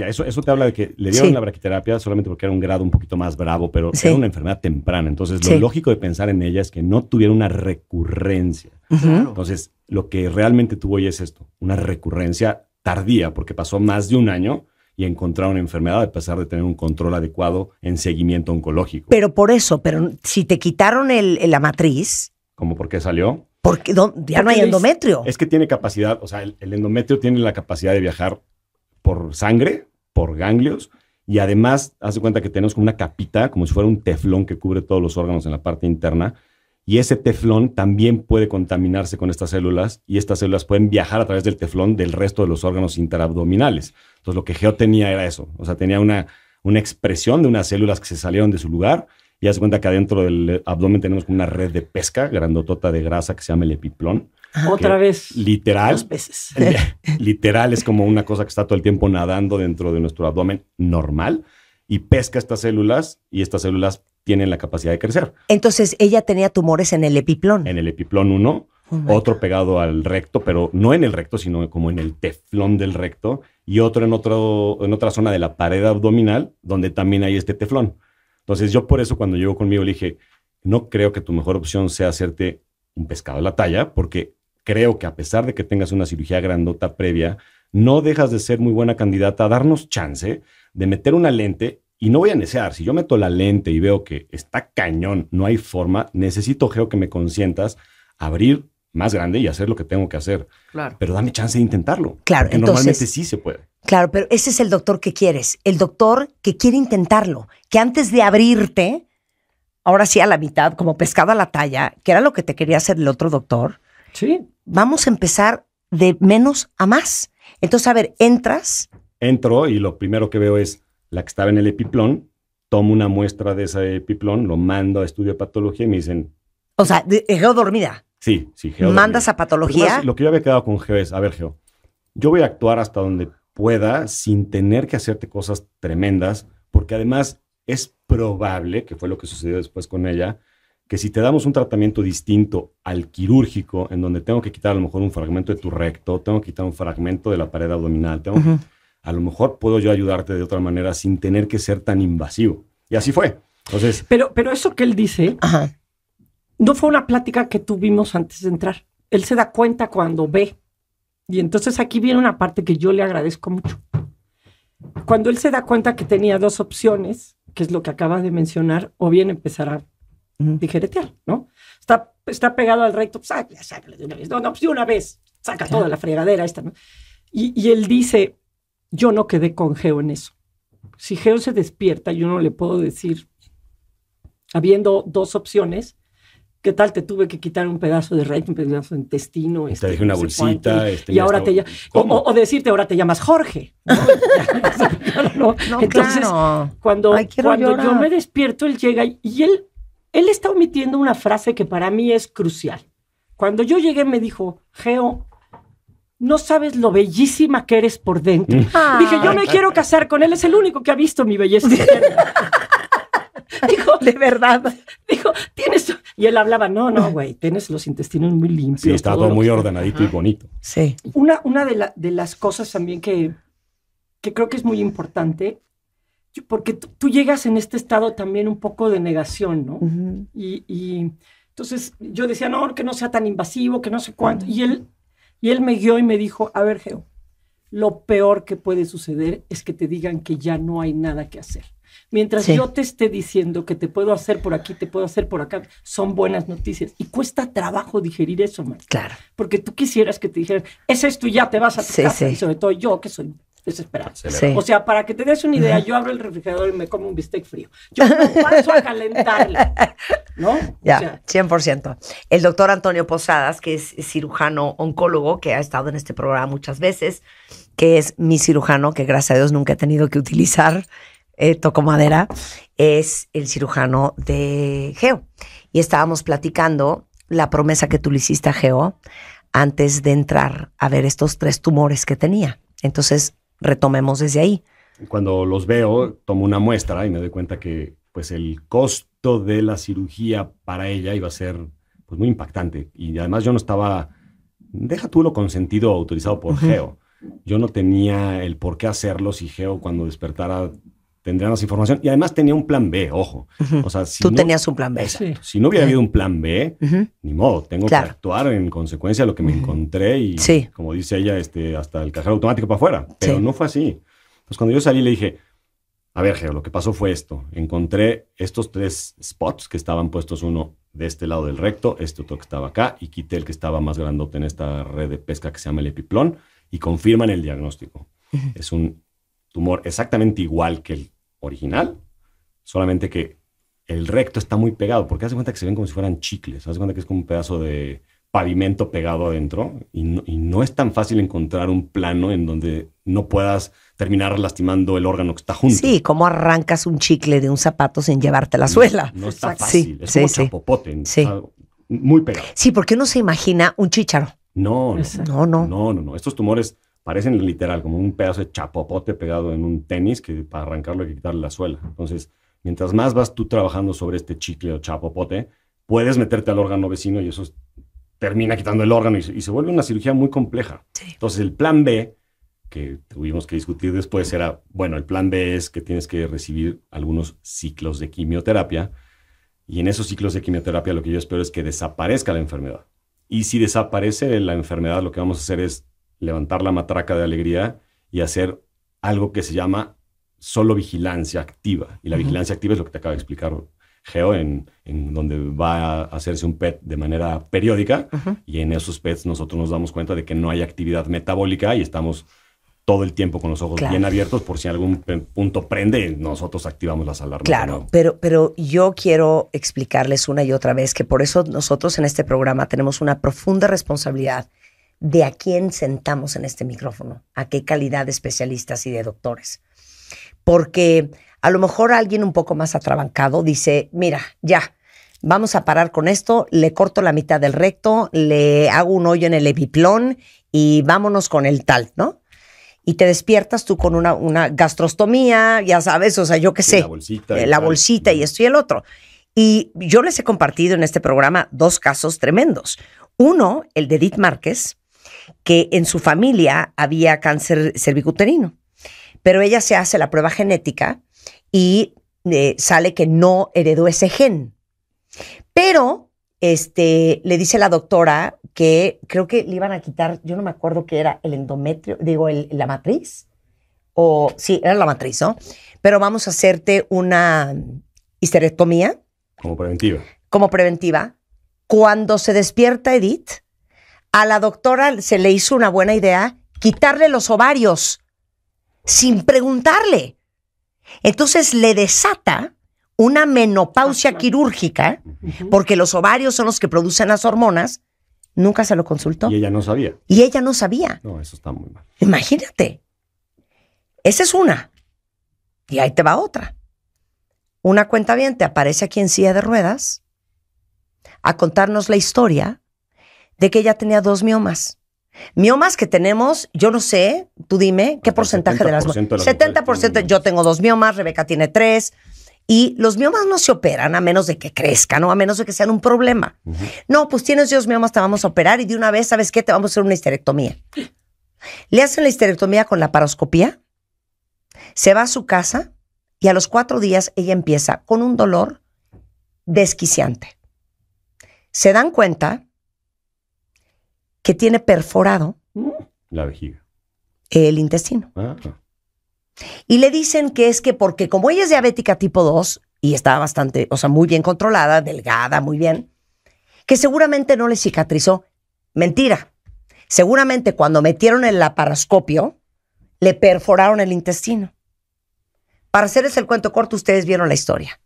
Eso, eso te habla de que le dieron la braquiterapia solamente porque era un grado un poquito más bravo, pero era una enfermedad temprana. Entonces, lo lógico de pensar en ella es que no tuviera una recurrencia. Entonces, lo que realmente tuvo hoy es esto, una recurrencia tardía, porque pasó más de un año y encontraron enfermedad a pesar de tener un control adecuado en seguimiento oncológico. Pero por eso, pero si te quitaron la matriz. ¿Cómo por qué salió? Porque ya no hay endometrio. Es, que tiene capacidad, o sea, el, endometrio tiene la capacidad de viajar por sangre, por ganglios, y además, hace cuenta que tenemos como una capita, como si fuera un teflón que cubre todos los órganos en la parte interna. Y ese teflón también puede contaminarse con estas células y estas células pueden viajar a través del teflón del resto de los órganos interabdominales. Entonces lo que Geo tenía era eso, o sea, tenía una, expresión de unas células que se salieron de su lugar y hace cuenta que adentro del abdomen tenemos una red de pesca grandotota de grasa que se llama el epiplón. Ah, otra vez. Literal. literal es como una cosa que está todo el tiempo nadando dentro de nuestro abdomen normal y pesca estas células y estas células tienen la capacidad de crecer. Entonces, ella tenía tumores en el epiplón. En el epiplón uno, oh otro pegado al recto, pero no en el recto, sino como en el teflón del recto, y otro en, otro en otra zona de la pared abdominal, donde también hay este teflón. Entonces, yo por eso cuando llegó conmigo le dije, no creo que tu mejor opción sea hacerte un pescado a la talla, porque creo que a pesar de que tengas una cirugía grandota previa, no dejas de ser muy buena candidata a darnos chance de meter una lente y no voy a nesear, si yo meto la lente y veo que está cañón, no hay forma, necesito, Geo, que me consientas abrir más grande y hacer lo que tengo que hacer. Claro. Pero dame chance de intentarlo. Claro, normalmente sí se puede. Claro, pero ese es el doctor que quieres, el doctor que quiere intentarlo, que antes de abrirte, ahora sí a la mitad, como pescado a la talla, que era lo que te quería hacer el otro doctor. Sí. Vamos a empezar de menos a más. Entonces, a ver, entras. Entro y lo primero que veo es la que estaba en el epiplón, tomo una muestra de ese epiplón, lo mando a estudio de patología y me dicen... O sea, de, geo dormida. Sí, sí, geo. ¿Mandas a patología? lo que yo había quedado con geo es, a ver, geo, yo voy a actuar hasta donde pueda sin tener que hacerte cosas tremendas, porque además es probable, que fue lo que sucedió después con ella, que si te damos un tratamiento distinto al quirúrgico, en donde tengo que quitar a lo mejor un fragmento de tu recto, tengo que quitar un fragmento de la pared abdominal, tengo, a lo mejor puedo yo ayudarte de otra manera sin tener que ser tan invasivo. Y así fue. Entonces. Pero, pero eso que él dice, no fue una plática que tuvimos antes de entrar. Él se da cuenta cuando ve. Y entonces aquí viene una parte que yo le agradezco mucho. Cuando él se da cuenta que tenía dos opciones, que es lo que acaba de mencionar, o bien empezar a digeretear, ¿no? Está, está pegado al recto, saca, pues, de una vez. No, no, pues, de una vez, saca toda la fregadera esta, ¿no? y él dice, yo no quedé con Geo en eso. Si Geo se despierta, yo no le puedo decir, habiendo dos opciones, ¿qué tal? Te tuve que quitar un pedazo de rey un pedazo de intestino. te este, dejé una bolsita. Este, y ahora te O, decirte, ahora te llamas Jorge. Entonces, cuando, yo me despierto, él llega y él, él está omitiendo una frase que para mí es crucial. Cuando yo llegué me dijo, Geo, no sabes lo bellísima que eres por dentro. Mm. Dije, yo me quiero casar con él, es el único que ha visto mi belleza. dijo, de verdad. Dijo, tienes. Y él hablaba, no, no, güey, tienes los intestinos muy limpios. Sí, está todo, muy ordenadito y bonito. Sí. Una, una de, las cosas también que, que creo que es muy importante, porque tú llegas en este estado también un poco de negación, ¿no? y, y entonces yo decía, no, que no sea tan invasivo, que no sé cuánto. Y él y él me guió y me dijo, a ver, Geo, lo peor que puede suceder es que te digan que ya no hay nada que hacer. Mientras yo te esté diciendo que te puedo hacer por aquí, te puedo hacer por acá, son buenas noticias. Y cuesta trabajo digerir eso, Marta. Claro. Porque tú quisieras que te dijeran, es esto y ya te vas a tu Sí. Y sobre todo yo, que soy es O sea, para que te des una idea, yo abro el refrigerador y me como un bistec frío. Yo no paso a calentarle. ¿no? Ya, 100%. El doctor Antonio Posadas, que es cirujano oncólogo, que ha estado en este programa muchas veces, que es mi cirujano, que gracias a Dios nunca he tenido que utilizar, eh, toco madera, es el cirujano de Geo. Y estábamos platicando la promesa que tú le hiciste a Geo antes de entrar a ver estos tres tumores que tenía. Entonces, retomemos desde ahí. Cuando los veo, tomo una muestra y me doy cuenta que pues el costo de la cirugía para ella iba a ser pues muy impactante y además yo no estaba deja tú lo consentido autorizado por Geo. Yo no tenía el por qué hacerlo si Geo cuando despertara tendrían más información. Y además tenía un plan B, ojo. o sea, si Tú tenías un plan B. Si no hubiera habido un plan B, ni modo, tengo que actuar en consecuencia de lo que me encontré y, como dice ella, este, hasta el cajero automático para afuera. Pero no fue así. Entonces, cuando yo salí, le dije, a ver, Geo, lo que pasó fue esto. Encontré estos tres spots que estaban puestos uno de este lado del recto, este otro que estaba acá, y quité el que estaba más grandote en esta red de pesca que se llama el epiplón, y confirman el diagnóstico. Es un tumor exactamente igual que el original, solamente que el recto está muy pegado, porque hace cuenta que se ven como si fueran chicles, hace cuenta que es como un pedazo de pavimento pegado adentro y no, es tan fácil encontrar un plano en donde no puedas terminar lastimando el órgano que está junto. Sí, como arrancas un chicle de un zapato sin llevarte la suela. No, está fácil, es como sí. muy pegado. Sí, porque uno se imagina un chícharo. no, no, no, no, no, no, estos tumores parecen literal como un pedazo de chapopote pegado en un tenis que para arrancarlo hay que quitarle la suela. Entonces, mientras más vas tú trabajando sobre este chicle o chapopote, puedes meterte al órgano vecino y eso termina quitando el órgano y, se vuelve una cirugía muy compleja. Entonces, el plan B, que tuvimos que discutir después, era, bueno, el plan B es que tienes que recibir algunos ciclos de quimioterapia y en esos ciclos de quimioterapia lo que yo espero es que desaparezca la enfermedad. Y si desaparece la enfermedad, lo que vamos a hacer es levantar la matraca de alegría y hacer algo que se llama solo vigilancia activa. Y la vigilancia activa es lo que te acaba de explicar Geo, en, en, donde va a hacerse un PET de manera periódica. Y en esos PETs nosotros nos damos cuenta de que no hay actividad metabólica y estamos todo el tiempo con los ojos bien abiertos por si algún punto prende, nosotros activamos las alarmas. Claro, pero, pero yo quiero explicarles una y otra vez que por eso nosotros en este programa tenemos una profunda responsabilidad de a quién sentamos en este micrófono, a qué calidad de especialistas y de doctores. Porque a lo mejor alguien un poco más atrabancado dice, mira, ya, vamos a parar con esto, le corto la mitad del recto, le hago un hoyo en el epiplón y vámonos con el tal, ¿no? Y te despiertas tú con una, gastrostomía, ya sabes, o sea, yo qué sé. La bolsita. bolsita y esto y el otro. Y yo les he compartido en este programa dos casos tremendos. Uno, el de Edith Márquez, que en su familia había cáncer cervicuterino. Pero ella se hace la prueba genética y eh, sale que no heredó ese gen. Pero este, le dice la doctora que creo que le iban a quitar, yo no me acuerdo que era el endometrio, digo, la matriz. O sí, era la matriz, ¿no? Pero vamos a hacerte una histerectomía. Como preventiva. Como preventiva. Cuando se despierta Edith, a la doctora se le hizo una buena idea quitarle los ovarios sin preguntarle. Entonces le desata una menopausia quirúrgica, porque los ovarios son los que producen las hormonas, nunca se lo consultó. Y ella no sabía. Y ella no sabía. No, eso está muy mal. Imagínate. Esa es una. Y ahí te va otra. Una cuenta bien te aparece aquí en silla de ruedas a contarnos la historia de que ella tenía dos miomas. Miomas que tenemos, yo no sé, tú dime, ¿qué porcentaje de las, de 70%, yo tengo dos miomas, Rebeca tiene tres. Y los miomas no se operan a menos de que crezcan o a menos de que sean un problema. No, pues tienes dos miomas, te vamos a operar y de una vez, ¿sabes qué? Te vamos a hacer una histerectomía. Le hacen la histerectomía con la paroscopía, se va a su casa y a los cuatro días ella empieza con un dolor desquiciante. Se dan cuenta que tiene perforado mm. la vejiga. El intestino. Ah. Y le dicen que es que porque como ella es diabética tipo 2 y está bastante, o sea, muy bien controlada, delgada, muy bien, que seguramente no le cicatrizó. Mentira. Seguramente cuando metieron el laparoscopio, le perforaron el intestino. Para hacerles el cuento corto, ustedes vieron la historia.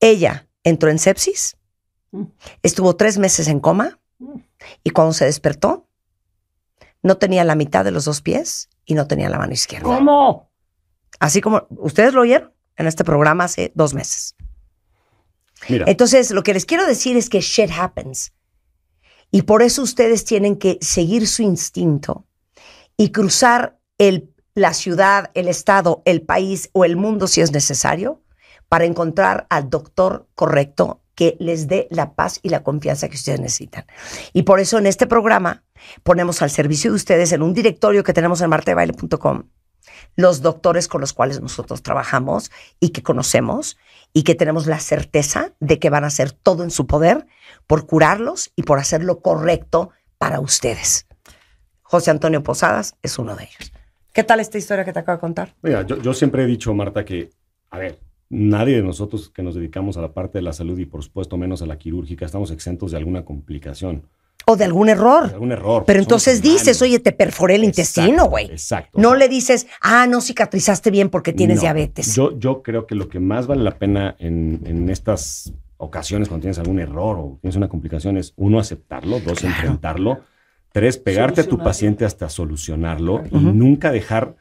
Ella entró en sepsis, mm. estuvo tres meses en coma, mm. Y cuando se despertó, no tenía la mitad de los dos pies y no tenía la mano izquierda. ¿Cómo? Así como ustedes lo oyeron en este programa hace dos meses. Mira. Entonces, lo que les quiero decir es que shit happens. Y por eso ustedes tienen que seguir su instinto y cruzar el, la ciudad, el estado, el país o el mundo si es necesario para encontrar al doctor correcto que les dé la paz y la confianza que ustedes necesitan. Y por eso en este programa ponemos al servicio de ustedes en un directorio que tenemos en martebaile.com los doctores con los cuales nosotros trabajamos y que conocemos y que tenemos la certeza de que van a hacer todo en su poder por curarlos y por hacer lo correcto para ustedes. José Antonio Posadas es uno de ellos. ¿Qué tal esta historia que te acabo de contar? Mira, yo siempre he dicho, Marta, que, a ver, Nadie de nosotros que nos dedicamos a la parte de la salud y por supuesto menos a la quirúrgica estamos exentos de alguna complicación. O de algún error. De algún error. Pero entonces dices, oye, te perforé el intestino, güey. Exacto. No le dices, ah, no cicatrizaste bien porque tienes diabetes. Yo, yo creo que lo que más vale la pena en, estas ocasiones cuando tienes algún error o tienes una complicación es, uno, aceptarlo, dos, enfrentarlo, tres, pegarte a tu paciente hasta solucionarlo y nunca dejar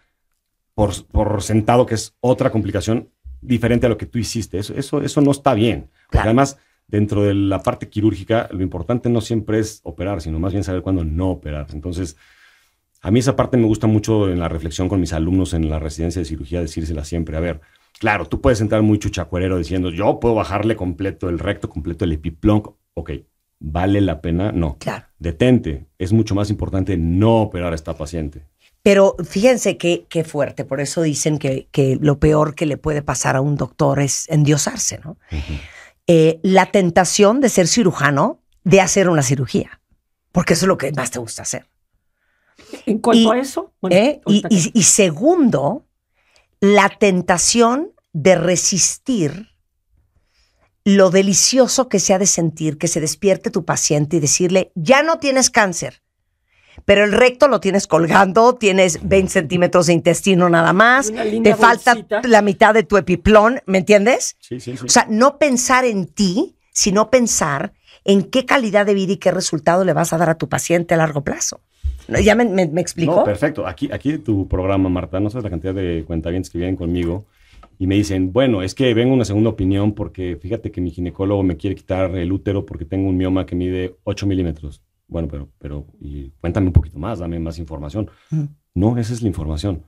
por, por sentado que es otra complicación diferente a lo que tú hiciste. Eso, eso, no está bien. Además, dentro de la parte quirúrgica, lo importante no siempre es operar, sino más bien saber cuándo no operar. Entonces, a mí esa parte me gusta mucho en la reflexión con mis alumnos en la residencia de cirugía, decírsela siempre, a ver, claro, tú puedes entrar muy chuchacuerero diciendo, yo puedo bajarle completo el recto, completo el epiplón. Ok, ¿vale la pena? No. Claro. Detente. Es mucho más importante no operar a esta paciente. Pero fíjense qué, qué fuerte, por eso dicen que, lo peor que le puede pasar a un doctor es endiosarse, ¿no? Eh, la tentación de ser cirujano, de hacer una cirugía, porque eso es lo que más te gusta hacer. En cuanto a eso, ¿eh? y, y segundo, la tentación de resistir lo delicioso que sea de sentir que se despierte tu paciente y decirle, ya no tienes cáncer, pero el recto lo tienes colgando, tienes 20 centímetros de intestino nada más, te falta la mitad de tu epiplón, ¿me entiendes? Sí, sí, sí. O sea, no pensar en ti, sino pensar en qué calidad de vida y qué resultado le vas a dar a tu paciente a largo plazo. ¿Ya me, me, explico? perfecto. Aquí, aquí tu programa, Marta, no sabes la cantidad de cuentavientes que vienen conmigo y me dicen, bueno, es que vengo una segunda opinión porque fíjate que mi ginecólogo me quiere quitar el útero porque tengo un mioma que mide 8 milímetros bueno, pero, pero cuéntame un poquito más, dame más información. No, esa es la información.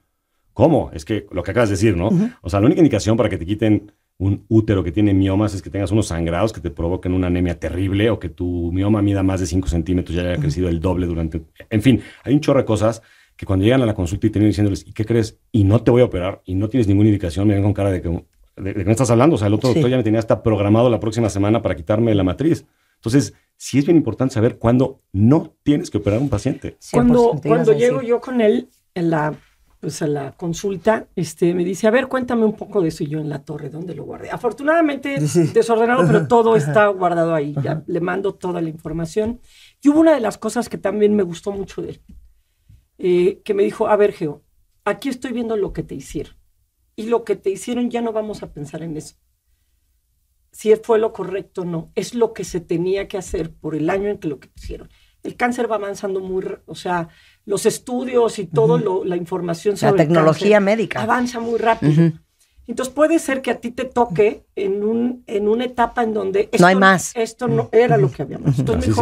¿Cómo? Es que lo que acabas de decir, ¿no? O sea, la única indicación para que te quiten un útero que tiene miomas es que tengas unos sangrados que te provoquen una anemia terrible o que tu mioma mida más de 5 centímetros y haya crecido el doble durante... En fin, hay un chorro de cosas que cuando llegan a la consulta y vienen diciéndoles, ¿y qué crees? Y no te voy a operar y no tienes ninguna indicación, me ven con cara de que, de, estás hablando. O sea, el otro doctor ya me tenía hasta programado la próxima semana para quitarme la matriz. Entonces, sí es bien importante saber cuándo no tienes que operar un paciente. Cuando, llego yo con él en la, a pues, la consulta, este, me dice, a ver, cuéntame un poco de eso. Y yo en la torre, ¿dónde lo guardé? Afortunadamente, desordenado, pero todo está guardado ahí. le mando toda la información. Y hubo una de las cosas que también me gustó mucho de él, eh, que me dijo, a ver, Geo, aquí estoy viendo lo que te hicieron. Y lo que te hicieron ya no vamos a pensar en eso si fue lo correcto o no, es lo que se tenía que hacer por el año en que lo que hicieron. El cáncer va avanzando muy, o sea, los estudios y toda la información sobre la tecnología médica avanza muy rápido. Entonces puede ser que a ti te toque en un en una etapa en donde esto, no hay más. Esto no era lo que habíamos. Entonces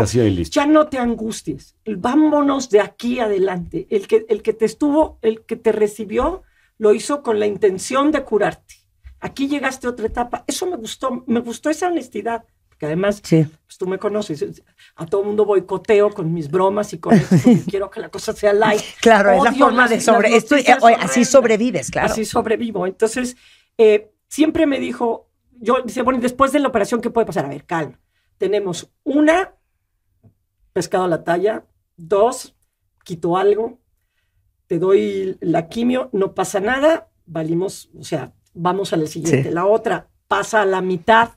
ya no te angusties. Vámonos de aquí adelante. El que el que te estuvo, el que te recibió, lo hizo con la intención de curarte aquí llegaste a otra etapa. Eso me gustó, me gustó esa honestidad. Porque además, pues, tú me conoces, a todo el mundo boicoteo con mis bromas y con esto, quiero que la cosa sea light. Claro, es la forma de sobre, así sobrevives, claro. Así sobrevivo. Entonces, eh, siempre me dijo, yo, dice, bueno, después de la operación, ¿qué puede pasar? A ver, calma. Tenemos una, pescado a la talla, dos, quito algo, te doy la quimio, no pasa nada, valimos, o sea, vamos a la siguiente. La otra pasa a la mitad,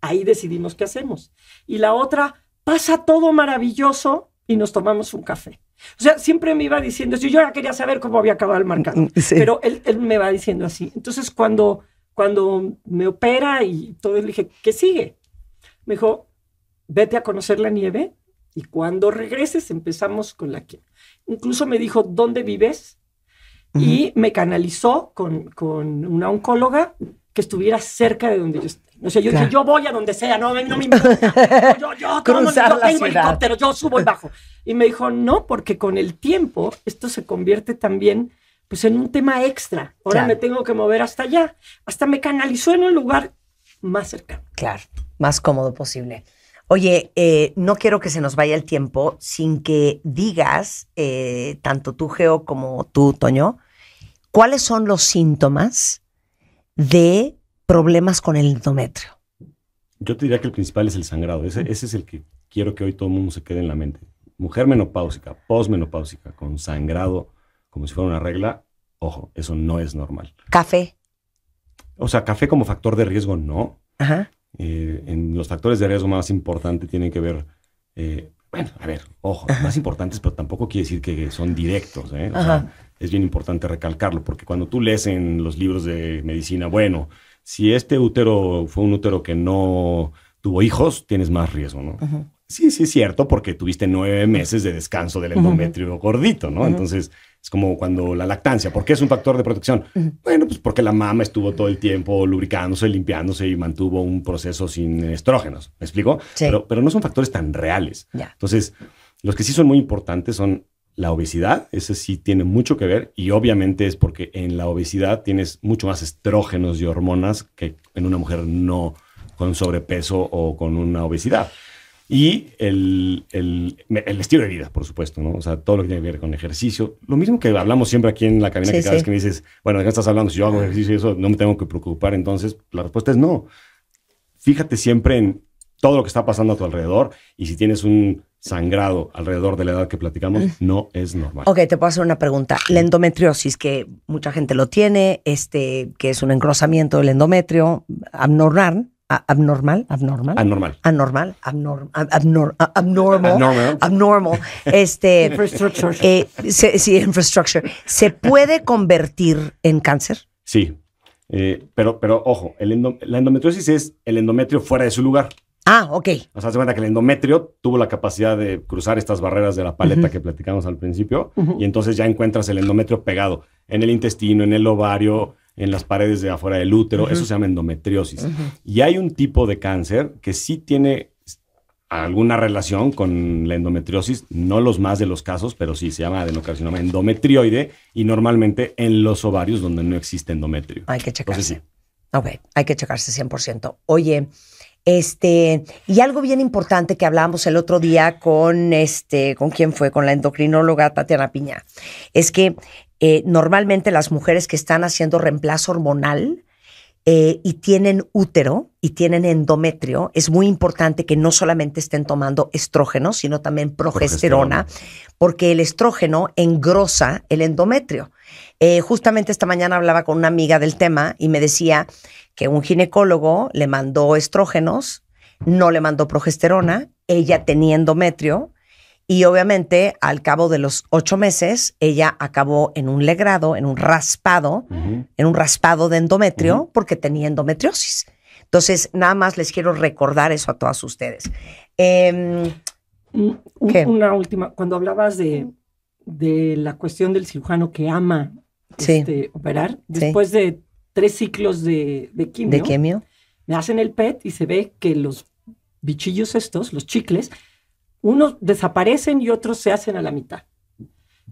ahí decidimos qué hacemos. Y la otra pasa todo maravilloso y nos tomamos un café. O sea, siempre me iba diciendo, yo ya quería saber cómo había acabado el marcado mm, pero él, me va diciendo así. Entonces, cuando, cuando me opera y todo, le dije, ¿qué sigue? Me dijo, vete a conocer la nieve y cuando regreses empezamos con la que. Incluso me dijo, ¿dónde vives? y me canalizó con, una oncóloga que estuviera cerca de donde yo estoy. O sea, yo yo voy a donde sea, no, no me importa. Yo, yo, yo tengo helicóptero, yo subo y bajo. Y me dijo, no, porque con el tiempo esto se convierte también pues en un tema extra. Ahora me tengo que mover hasta allá. Hasta me canalizó en un lugar más cercano. Claro, más cómodo posible. Oye, eh, no quiero que se nos vaya el tiempo sin que digas, eh, tanto tú, Geo, como tú, Toño, cuáles son los síntomas de problemas con el endometrio. Yo te diría que el principal es el sangrado. Ese, es el que quiero que hoy todo el mundo se quede en la mente. Mujer menopáusica, posmenopáusica, con sangrado como si fuera una regla, ojo, eso no es normal. ¿Café? O sea, café como factor de riesgo, no. Ajá. Eh, en los factores de riesgo más importantes tienen que ver, eh, bueno, a ver, ojo, más importantes, pero tampoco quiere decir que son directos. ¿eh? es bien importante recalcarlo, porque cuando tú lees en los libros de medicina, bueno, si este útero fue un útero que no tuvo hijos, tienes más riesgo, ¿no? Sí, sí es cierto, porque tuviste nueve meses de descanso del endometrio gordito, ¿no? Entonces es como cuando la lactancia, ¿por qué es un factor de protección? Bueno, pues porque la mama estuvo todo el tiempo lubricándose, limpiándose y mantuvo un proceso sin estrógenos. ¿Me explico? Sí. Pero, pero, no son factores tan reales. Entonces, los que sí son muy importantes son la obesidad, ese sí tiene mucho que ver y obviamente es porque en la obesidad tienes mucho más estrógenos y hormonas que en una mujer no con sobrepeso o con una obesidad. Y el, estilo de vida, por supuesto, ¿no? O sea, todo lo que tiene que ver con ejercicio. Lo mismo que hablamos siempre aquí en la cabina, que cada vez que me dices, bueno, ¿de qué estás hablando? Si yo hago ejercicio y eso, no me tengo que preocupar. Entonces, la respuesta es no. Fíjate siempre en todo lo que está pasando a tu alrededor y si tienes un sangrado alrededor de la edad que platicamos, mm. no es normal. Ok, te puedo hacer una pregunta. La endometriosis, que mucha gente lo tiene, este, que es un engrosamiento del endometrio, abnormal, abnormal, abnormal. anormal, anormal, abnormal. Abnormal. Abnormal. Este, infrastructure. Eh, se, sí, infrastructure. ¿Se puede convertir en cáncer? Sí. Eh, pero, pero ojo, la endometriosis es el endometrio fuera de su lugar. Ah, ok. O sea, se cuenta que el endometrio tuvo la capacidad de cruzar estas barreras de la paleta que platicamos al principio y entonces ya encuentras el endometrio pegado en el intestino, en el ovario, en las paredes de afuera del útero, eso se llama endometriosis. Y hay un tipo de cáncer que sí tiene alguna relación con la endometriosis, no los más de los casos, pero sí se llama adenocarcinoma endometrioide y normalmente en los ovarios donde no existe endometrio. Hay que checarse. Ok, hay que checarse 100%. Oye, este, y algo bien importante que hablábamos el otro día con este, ¿con quién fue? Con la endocrinóloga Tatiana Piña. Es que eh, normalmente las mujeres que están haciendo reemplazo hormonal eh, y tienen útero y tienen endometrio, es muy importante que no solamente estén tomando estrógeno, sino también progesterona, porque el estrógeno engrosa el endometrio. Eh, justamente esta mañana hablaba con una amiga del tema y me decía que un ginecólogo le mandó estrógenos, no le mandó progesterona, ella tenía endometrio y obviamente, al cabo de los ocho meses, ella acabó en un legrado, en un raspado, en un raspado de endometrio, porque tenía endometriosis. Entonces, nada más les quiero recordar eso a todas ustedes. Em, mm, una última, cuando hablabas de, la cuestión del cirujano que ama este, operar, después de tres ciclos de, de quimio, me hacen el PET y se ve que los bichillos estos, los chicles, unos desaparecen y otros se hacen a la mitad.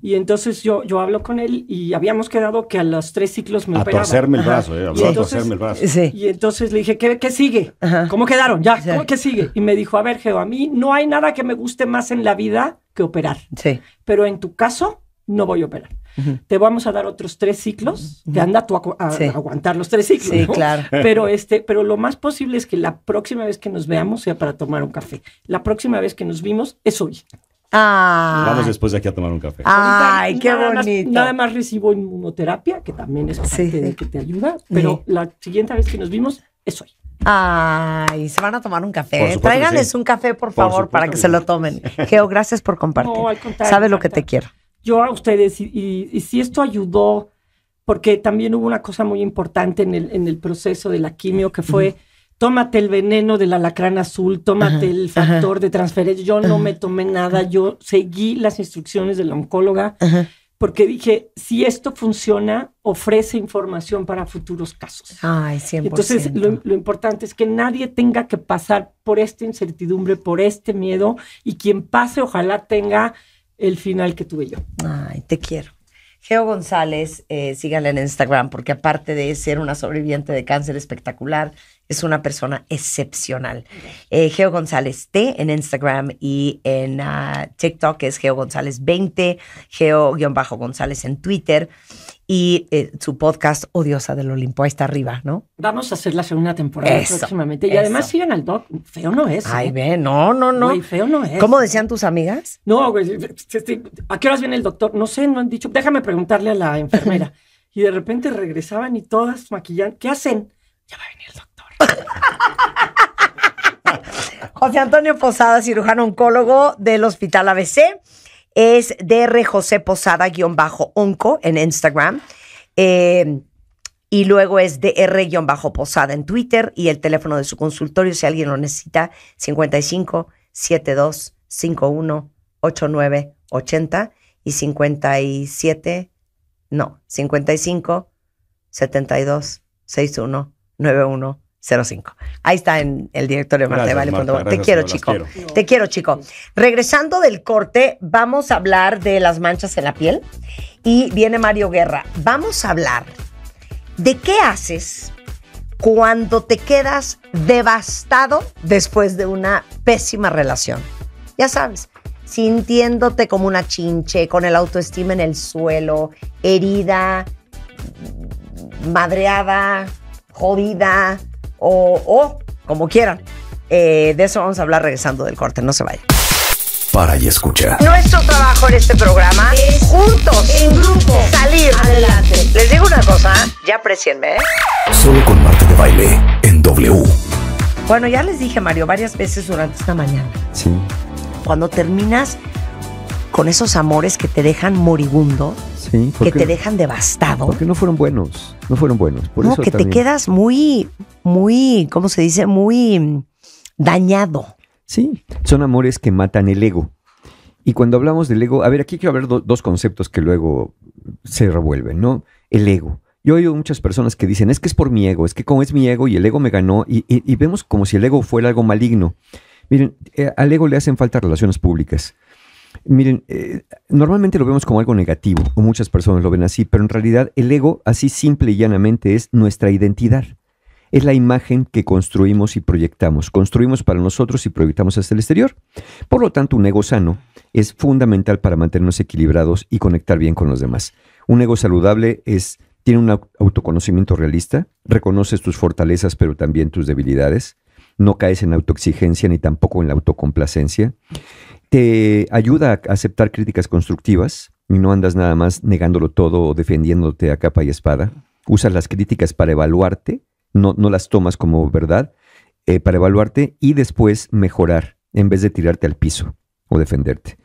Y entonces yo, yo hablo con él y habíamos quedado que a los tres ciclos me a eh, el brazo, a torcerme el brazo. Y entonces le dije, ¿qué, qué sigue? ¿Cómo quedaron? Ya, que sigue? Y me dijo, a ver, Geo, a mí no hay nada que me guste más en la vida que operar. Pero en tu caso, no voy a operar. Te vamos a dar otros tres ciclos, te anda tú a, aguantar los tres ciclos. Sí, claro. Pero, este, pero lo más posible es que la próxima vez que nos veamos sea para tomar un café. La próxima vez que nos vimos es hoy. Ah. Vamos después de aquí a tomar un café. Ay, qué bonito. nada más recibo inmunoterapia, que también es que te ayuda, pero la siguiente vez que nos vimos es hoy. Ay, se van a tomar un café. ¿eh? Tráiganles un café, por, favor, para que, se lo tomen. Geo, gracias por compartir. Sabe lo que te quiero yo a ustedes, y, si esto ayudó, porque también hubo una cosa muy importante en el, en el proceso de la quimio que fue... tómate el veneno del alacrán azul, tómate el factor de transferencia. Yo no me tomé nada, yo seguí las instrucciones de la oncóloga porque dije, si esto funciona, ofrece información para futuros casos. Ay, 100%. Entonces, lo, lo, importante es que nadie tenga que pasar por esta incertidumbre, por este miedo, y quien pase, ojalá tenga el final que tuve yo. Ay, te quiero. Geo González, eh, síganla en Instagram, porque aparte de ser una sobreviviente de cáncer espectacular, es una persona excepcional. Eh, Geo González T en Instagram y en ah, TikTok es Geo González 20, Geo-González en Twitter y eh, su podcast Odiosa del Olimpo. Ahí está arriba, ¿no? Vamos a hacer la segunda temporada próximamente. Y además siguen al doc. Feo no es. Ay, ¿eh? ve, no, no, no. feo no es. ¿Cómo decían tus amigas? No, güey. ¿A qué horas viene el doctor? No sé, no han dicho. Déjame preguntarle a la enfermera. y de repente regresaban y todas maquillan. ¿Qué hacen? Ya va a venir el doctor. José Antonio Posada, cirujano oncólogo del Hospital ABC es DR José Posada-Onco en Instagram. Eh, y luego es DR-Posada en Twitter y el teléfono de su consultorio, si alguien lo necesita, 55 72 51 89 80 y 57, no, 55 72 61 91 05. Ahí está en el directorio de Vale. Te quiero, chico. Te quiero, chico. Regresando del corte, vamos a hablar de las manchas en la piel y viene Mario Guerra. Vamos a hablar de qué haces cuando te quedas devastado después de una pésima relación. Ya sabes, sintiéndote como una chinche, con el autoestima en el suelo, herida, madreada, jodida, o, o como quieran. Eh, de eso vamos a hablar regresando del corte, no se vaya Para y escucha. Nuestro trabajo en este programa es juntos, en grupo, salir adelante. Les digo una cosa, ya aprecienme. ¿eh? Solo con Marte de Baile en W. Bueno, ya les dije, Mario, varias veces durante esta mañana. Sí. Cuando terminas con esos amores que te dejan moribundo, que te dejan devastado. Porque no fueron buenos, no fueron buenos. Por que te quedas muy, muy, ¿cómo se dice? Muy mm, dañado. Sí, son amores que matan el ego. Y cuando hablamos del ego, a ver, aquí quiero hablar dos conceptos que luego se revuelven, ¿no? El ego. Yo he muchas personas que dicen, es que es por mi ego, es que como es mi ego y el ego me ganó, y, vemos como si el ego fuera algo maligno. Miren, eh, al ego le hacen falta relaciones públicas. Miren, eh, normalmente lo vemos como algo negativo, o muchas personas lo ven así, pero en realidad el ego, así simple y llanamente, es nuestra identidad. Es la imagen que construimos y proyectamos. Construimos para nosotros y proyectamos hacia el exterior. Por lo tanto, un ego sano es fundamental para mantenernos equilibrados y conectar bien con los demás. Un ego saludable es, tiene un autoconocimiento realista, reconoces tus fortalezas pero también tus debilidades, no caes en autoexigencia ni tampoco en la autocomplacencia te ayuda a aceptar críticas constructivas y no andas nada más negándolo todo o defendiéndote a capa y espada. Usas las críticas para evaluarte, no, las tomas como verdad, eh, para evaluarte y después mejorar en vez de tirarte al piso o defenderte.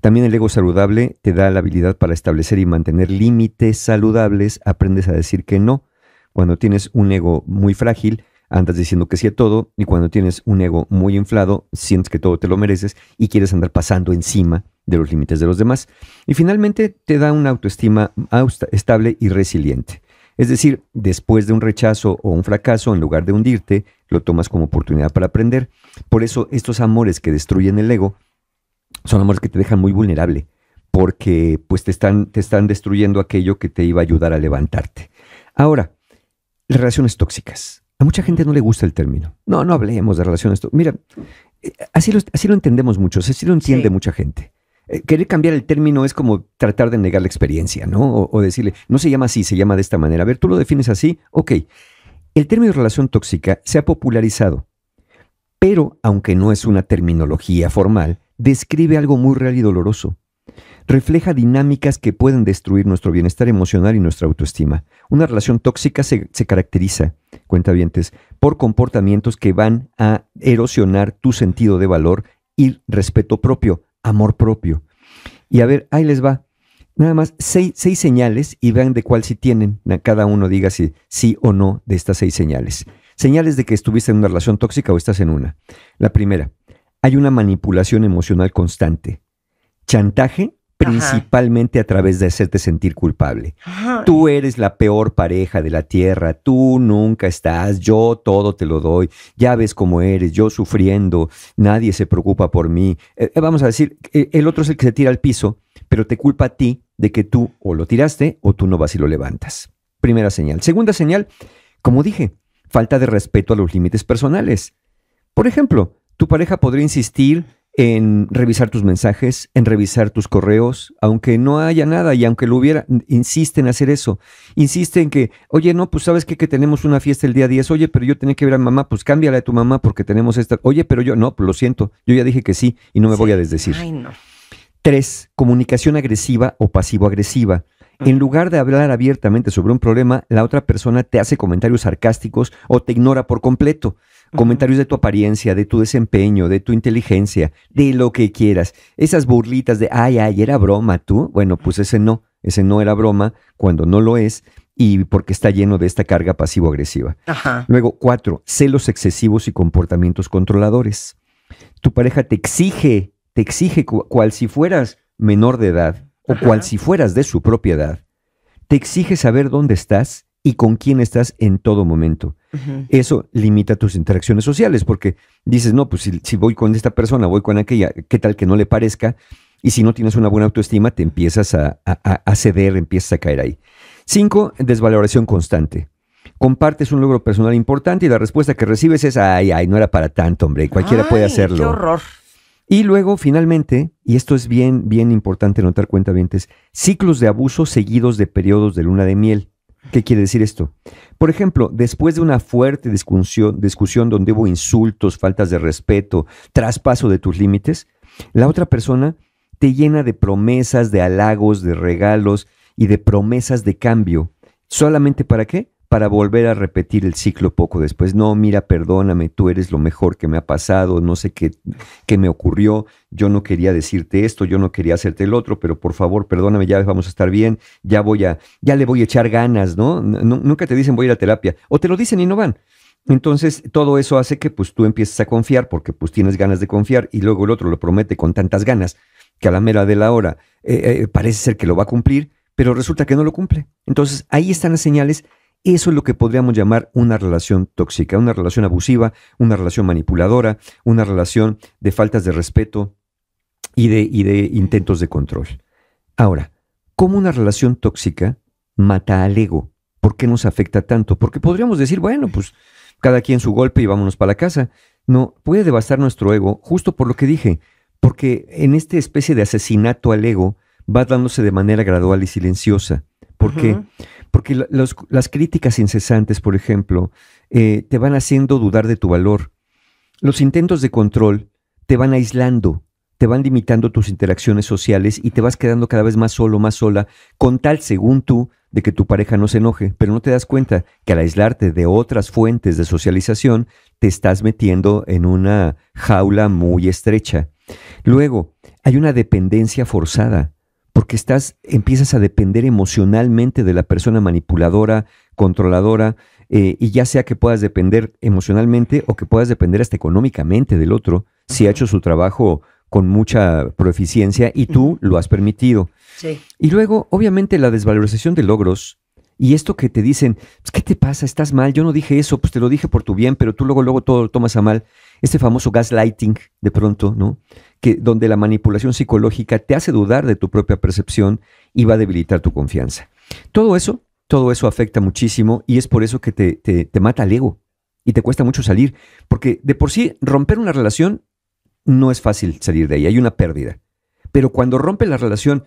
También el ego saludable te da la habilidad para establecer y mantener límites saludables, aprendes a decir que no. Cuando tienes un ego muy frágil, andas diciendo que sí a todo y cuando tienes un ego muy inflado, sientes que todo te lo mereces y quieres andar pasando encima de los límites de los demás. Y finalmente te da una autoestima estable y resiliente. Es decir, después de un rechazo o un fracaso, en lugar de hundirte, lo tomas como oportunidad para aprender. Por eso estos amores que destruyen el ego son amores que te dejan muy vulnerable, porque pues te están, te están destruyendo aquello que te iba a ayudar a levantarte. Ahora, las relaciones tóxicas. A mucha gente no le gusta el término. No, no hablemos de relaciones. Mira, eh, así lo, así lo entendemos muchos, así lo entiende mucha gente. Eh, querer cambiar el término es como tratar de negar la experiencia, ¿no? O, o, decirle, no se llama así, se llama de esta manera. A ver, tú lo defines así, ok. El término relación tóxica se ha popularizado, pero aunque no es una terminología formal, describe algo muy real y doloroso refleja dinámicas que pueden destruir nuestro bienestar emocional y nuestra autoestima. Una relación tóxica se, se caracteriza, cuentavientes, por comportamientos que van a erosionar tu sentido de valor y respeto propio, amor propio. Y a ver, ahí les va. Nada más seis, señales y vean de cuál si sí tienen. Cada uno diga si sí o no de estas seis señales. Señales de que estuviste en una relación tóxica o estás en una. La primera, hay una manipulación emocional constante chantaje principalmente a través de hacerte sentir culpable. Tú eres la peor pareja de la tierra, tú nunca estás, yo todo te lo doy, ya ves cómo eres, yo sufriendo, nadie se preocupa por mí. Eh, eh, vamos a decir, eh, el otro es el que se tira al piso, pero te culpa a ti de que tú o lo tiraste o tú no vas y lo levantas. Primera señal. Segunda señal, como dije, falta de respeto a los límites personales. Por ejemplo, tu pareja podría insistir en revisar tus mensajes, en revisar tus correos, aunque no haya nada y aunque lo hubiera, insiste en hacer eso. Insiste en que, oye, no, pues sabes que tenemos una fiesta el día 10, oye, pero yo tenía que ver a mamá, pues cámbiala a tu mamá porque tenemos esta, oye, pero yo, no, pues lo siento, yo ya dije que sí y no me voy a desdecir. Ay, no. Tres, comunicación agresiva o pasivo-agresiva. En lugar de hablar abiertamente sobre un problema, la otra persona te hace comentarios sarcásticos o te ignora por completo. Comentarios de tu apariencia, de tu desempeño, de tu inteligencia, de lo que quieras. Esas burlitas de, ay, ay, era broma tú. Bueno, pues ese no, ese no era broma cuando no lo es y porque está lleno de esta carga pasivo-agresiva. Luego, cuatro, celos excesivos y comportamientos controladores. Tu pareja te exige, te exige cual si fueras menor de edad o cual si fueras de su propiedad. Te exige saber dónde estás y con quién estás en todo momento. Eso limita tus interacciones sociales porque dices, no, pues si, voy con esta persona, voy con aquella, ¿qué tal que no le parezca? Y si no tienes una buena autoestima, te empiezas a, ceder, empiezas a caer ahí. Cinco, desvaloración constante compartes un logro personal importante y la respuesta que recibes es, ay, ay, no era para tanto, hombre, cualquiera puede hacerlo. horror. Y luego, finalmente, y esto es bien, bien importante notar cuenta ciclos de abuso seguidos de periodos de luna de miel. ¿Qué quiere decir esto? Por ejemplo, después de una fuerte discusión, discusión donde hubo insultos, faltas de respeto, traspaso de tus límites, la otra persona te llena de promesas, de halagos, de regalos y de promesas de cambio. ¿Solamente para qué? para volver a repetir el ciclo poco después. No, mira, perdóname, tú eres lo mejor que me ha pasado, no sé qué, me ocurrió, yo no quería decirte esto, yo no quería hacerte el otro, pero por favor, perdóname, ya vamos a estar bien, ya voy a, ya le voy a echar ganas, ¿no? nunca te dicen voy a ir a terapia, o te lo dicen y no van. Entonces, todo eso hace que pues tú empieces a confiar porque pues tienes ganas de confiar y luego el otro lo promete con tantas ganas que a la mera de la hora eh, eh, parece ser que lo va a cumplir, pero resulta que no lo cumple. Entonces, ahí están las señales eso es lo que podríamos llamar una relación tóxica, una relación abusiva, una relación manipuladora, una relación de faltas de respeto y de, de intentos de control. Ahora, ¿cómo una relación tóxica mata al ego? ¿Por qué nos afecta tanto? Porque podríamos decir, bueno, pues cada quien su golpe y vámonos para la casa. No, puede devastar nuestro ego, justo por lo que dije, porque en esta especie de asesinato al ego va dándose de manera gradual y silenciosa. ¿Por qué? Porque las críticas incesantes, por ejemplo, eh, te van haciendo dudar de tu valor. Los intentos de control te van aislando, te van limitando tus interacciones sociales y te vas quedando cada vez más solo, más sola, con tal, según tú, de que tu pareja no se enoje, pero no te das cuenta que al aislarte de otras fuentes de socialización, te estás metiendo en una jaula muy estrecha. Luego, hay una dependencia forzada porque estás, empiezas a depender emocionalmente de la persona manipuladora, controladora, eh, y ya sea que puedas depender emocionalmente o que puedas depender hasta económicamente del otro, si ha hecho su trabajo con mucha proeficiencia y tú lo has permitido. Y luego, obviamente, la desvalorización de logros y esto que te dicen, pues, ¿qué te pasa? ¿Estás mal? Yo no dije eso, pues te lo dije por tu bien, pero tú luego, luego todo lo tomas a mal. Este famoso gaslighting, de pronto, ¿no? donde la manipulación psicológica te hace dudar de tu propia percepción y va a debilitar tu confianza. Todo eso, todo eso afecta muchísimo y es por eso que te, te, mata el ego y te cuesta mucho salir, porque de por sí romper una relación no es fácil salir de ahí, hay una pérdida. Pero cuando rompe la relación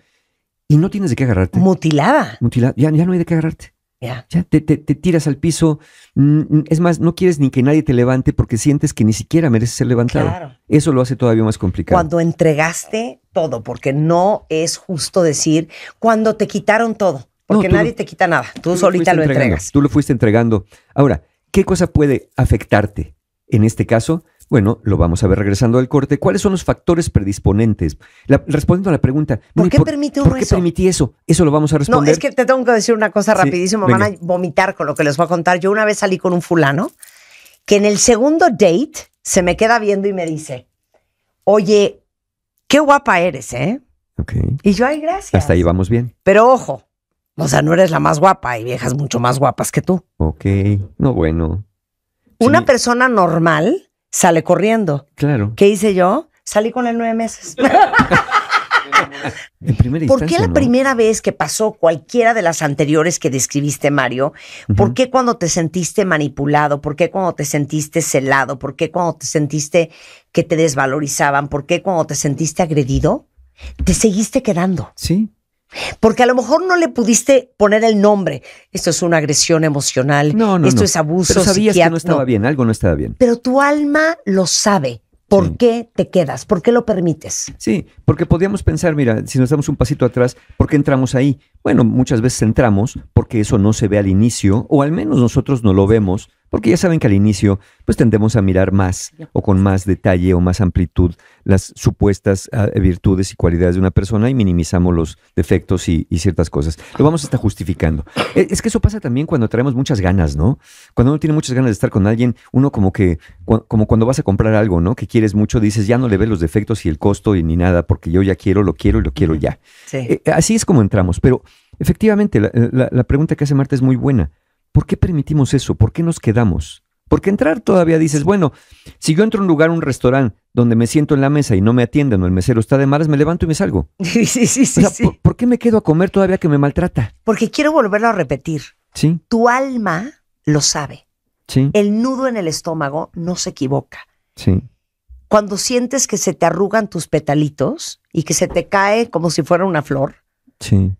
y no tienes de qué agarrarte. Mutilada. ya no hay de qué agarrarte. Ya. te, tiras al piso. Mm, mm, es más, no quieres ni que nadie te levante porque sientes que ni siquiera mereces ser levantado. Eso lo hace todavía más complicado. Cuando entregaste todo, porque no es justo decir cuando te quitaron todo, porque nadie te quita nada. Tú, solita lo entregas. Tú lo fuiste entregando. Ahora, ¿qué cosa puede afectarte en este caso? Bueno, lo vamos a ver regresando al corte. ¿Cuáles son los factores predisponentes? respondiendo a la pregunta. ¿Por qué permite permití eso? Eso lo vamos a responder. No, es que te tengo que decir una cosa rapidísimo. Van a vomitar con lo que les voy a contar. Yo una vez salí con un fulano que en el segundo date se me queda viendo y me dice, oye, qué guapa eres, ¿eh? Okay. Y yo, ay, gracias. Hasta ahí vamos bien. Pero ojo, o sea, no eres la más guapa, hay viejas mucho más guapas que tú. Ok, no bueno. Una persona normal sale corriendo. Claro. ¿Qué hice yo? Salí con el nueve meses. ¿Por qué la primera vez que pasó cualquiera de las anteriores que describiste, Mario? ¿Por qué cuando te sentiste manipulado? ¿Por qué cuando te sentiste celado? ¿Por qué cuando te sentiste que te desvalorizaban? ¿Por qué cuando te sentiste agredido? Te seguiste quedando. Sí, porque a lo mejor no le pudiste poner el nombre. Esto es una agresión emocional. No, no, esto es abuso. Pero sabías que no estaba bien, algo no estaba bien. Pero tu alma lo sabe. ¿Por qué te quedas? ¿Por qué lo permites? Sí, porque podíamos pensar, mira, si nos damos un pasito atrás, ¿por qué entramos ahí? Bueno, muchas veces entramos porque eso no se ve al inicio, o al menos nosotros no lo vemos, porque ya saben que al inicio pues tendemos a mirar más o con más detalle o más amplitud las supuestas ah, virtudes y cualidades de una persona y minimizamos los defectos y, ciertas cosas. Lo vamos a estar justificando. E, es, que eso pasa también cuando traemos muchas ganas, ¿no? Cuando uno tiene muchas ganas de estar con alguien, uno como que, como cuando vas a comprar algo, ¿no? Que quieres mucho, dices, ya no le ves los defectos y el costo y ni nada, porque yo ya quiero, lo quiero y lo quiero ya. E, así es como entramos, pero Efectivamente, eh, la, pregunta que hace Marta es muy buena. ¿Por qué permitimos eso? ¿Por qué nos quedamos? Porque entrar todavía dices, bueno, si yo entro a un lugar, un restaurante, donde me siento en la mesa y no me atienden o el mesero está de malas, me levanto y me salgo. Sí, sí, sí. ¿por, qué me quedo a comer todavía que me maltrata? Porque quiero volverlo a repetir. Sí. Tu alma lo sabe. Sí. El nudo en el estómago no se equivoca. Sí. Cuando sientes que se te arrugan tus petalitos y que se te cae como si fuera una flor. Sí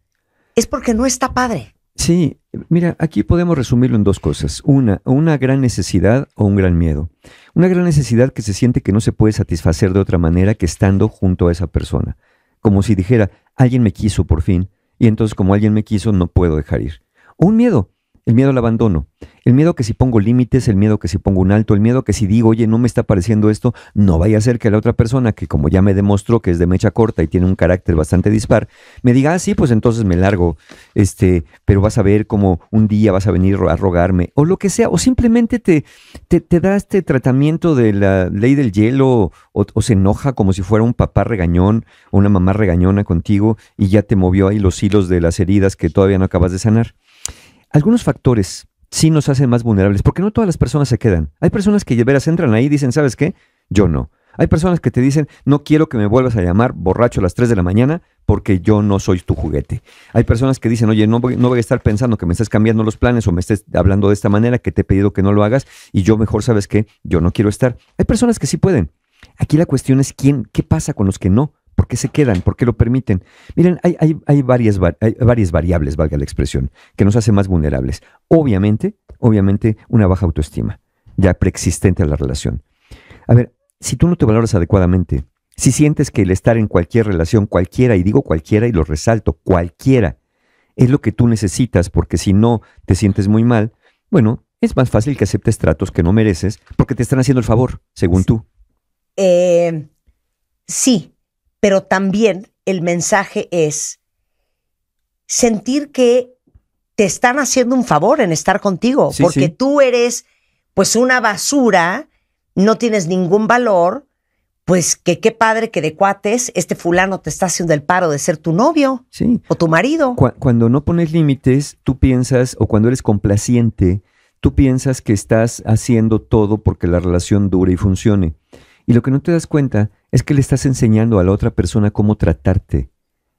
es porque no está padre. Sí, mira, aquí podemos resumirlo en dos cosas. Una, una gran necesidad o un gran miedo. Una gran necesidad que se siente que no se puede satisfacer de otra manera que estando junto a esa persona. Como si dijera, alguien me quiso por fin, y entonces como alguien me quiso no puedo dejar ir. un miedo, el miedo al abandono. El miedo que si pongo límites, el miedo que si pongo un alto, el miedo que si digo, oye, no me está pareciendo esto, no vaya a ser que la otra persona, que como ya me demostró que es de mecha corta y tiene un carácter bastante dispar, me diga, ah, sí, pues entonces me largo, este, pero vas a ver como un día vas a venir a rogarme, o lo que sea, o simplemente te, te, da este tratamiento de la ley del hielo, o, o se enoja como si fuera un papá regañón o una mamá regañona contigo y ya te movió ahí los hilos de las heridas que todavía no acabas de sanar algunos factores sí nos hacen más vulnerables, porque no todas las personas se quedan. Hay personas que de veras entran ahí y dicen, ¿sabes qué? Yo no. Hay personas que te dicen, no quiero que me vuelvas a llamar borracho a las 3 de la mañana porque yo no soy tu juguete. Hay personas que dicen, oye, no voy, no a estar pensando que me estés cambiando los planes o me estés hablando de esta manera que te he pedido que no lo hagas y yo mejor sabes que yo no quiero estar. Hay personas que sí pueden. Aquí la cuestión es quién, qué pasa con los que no. ¿Por qué se quedan? ¿Por qué lo permiten? Miren, hay, varias, variables, valga la expresión, que nos hace más vulnerables. Obviamente, obviamente, una baja autoestima, ya preexistente a la relación. A ver, si tú no te valoras adecuadamente, si sientes que el estar en cualquier relación, cualquiera, y digo cualquiera y lo resalto, cualquiera, es lo que tú necesitas, porque si no te sientes muy mal, bueno, es más fácil que aceptes tratos que no mereces, porque te están haciendo el favor, según tú. Eh, sí, pero también el mensaje es sentir que te están haciendo un favor en estar contigo, porque tú eres pues una basura, no tienes ningún valor, pues que qué padre que de cuates este fulano te está haciendo el paro de ser tu novio o tu marido. cuando no pones límites, tú piensas, o cuando eres complaciente, tú piensas que estás haciendo todo porque la relación dure y funcione. Y lo que no te das cuenta es que le estás enseñando a la otra persona cómo tratarte.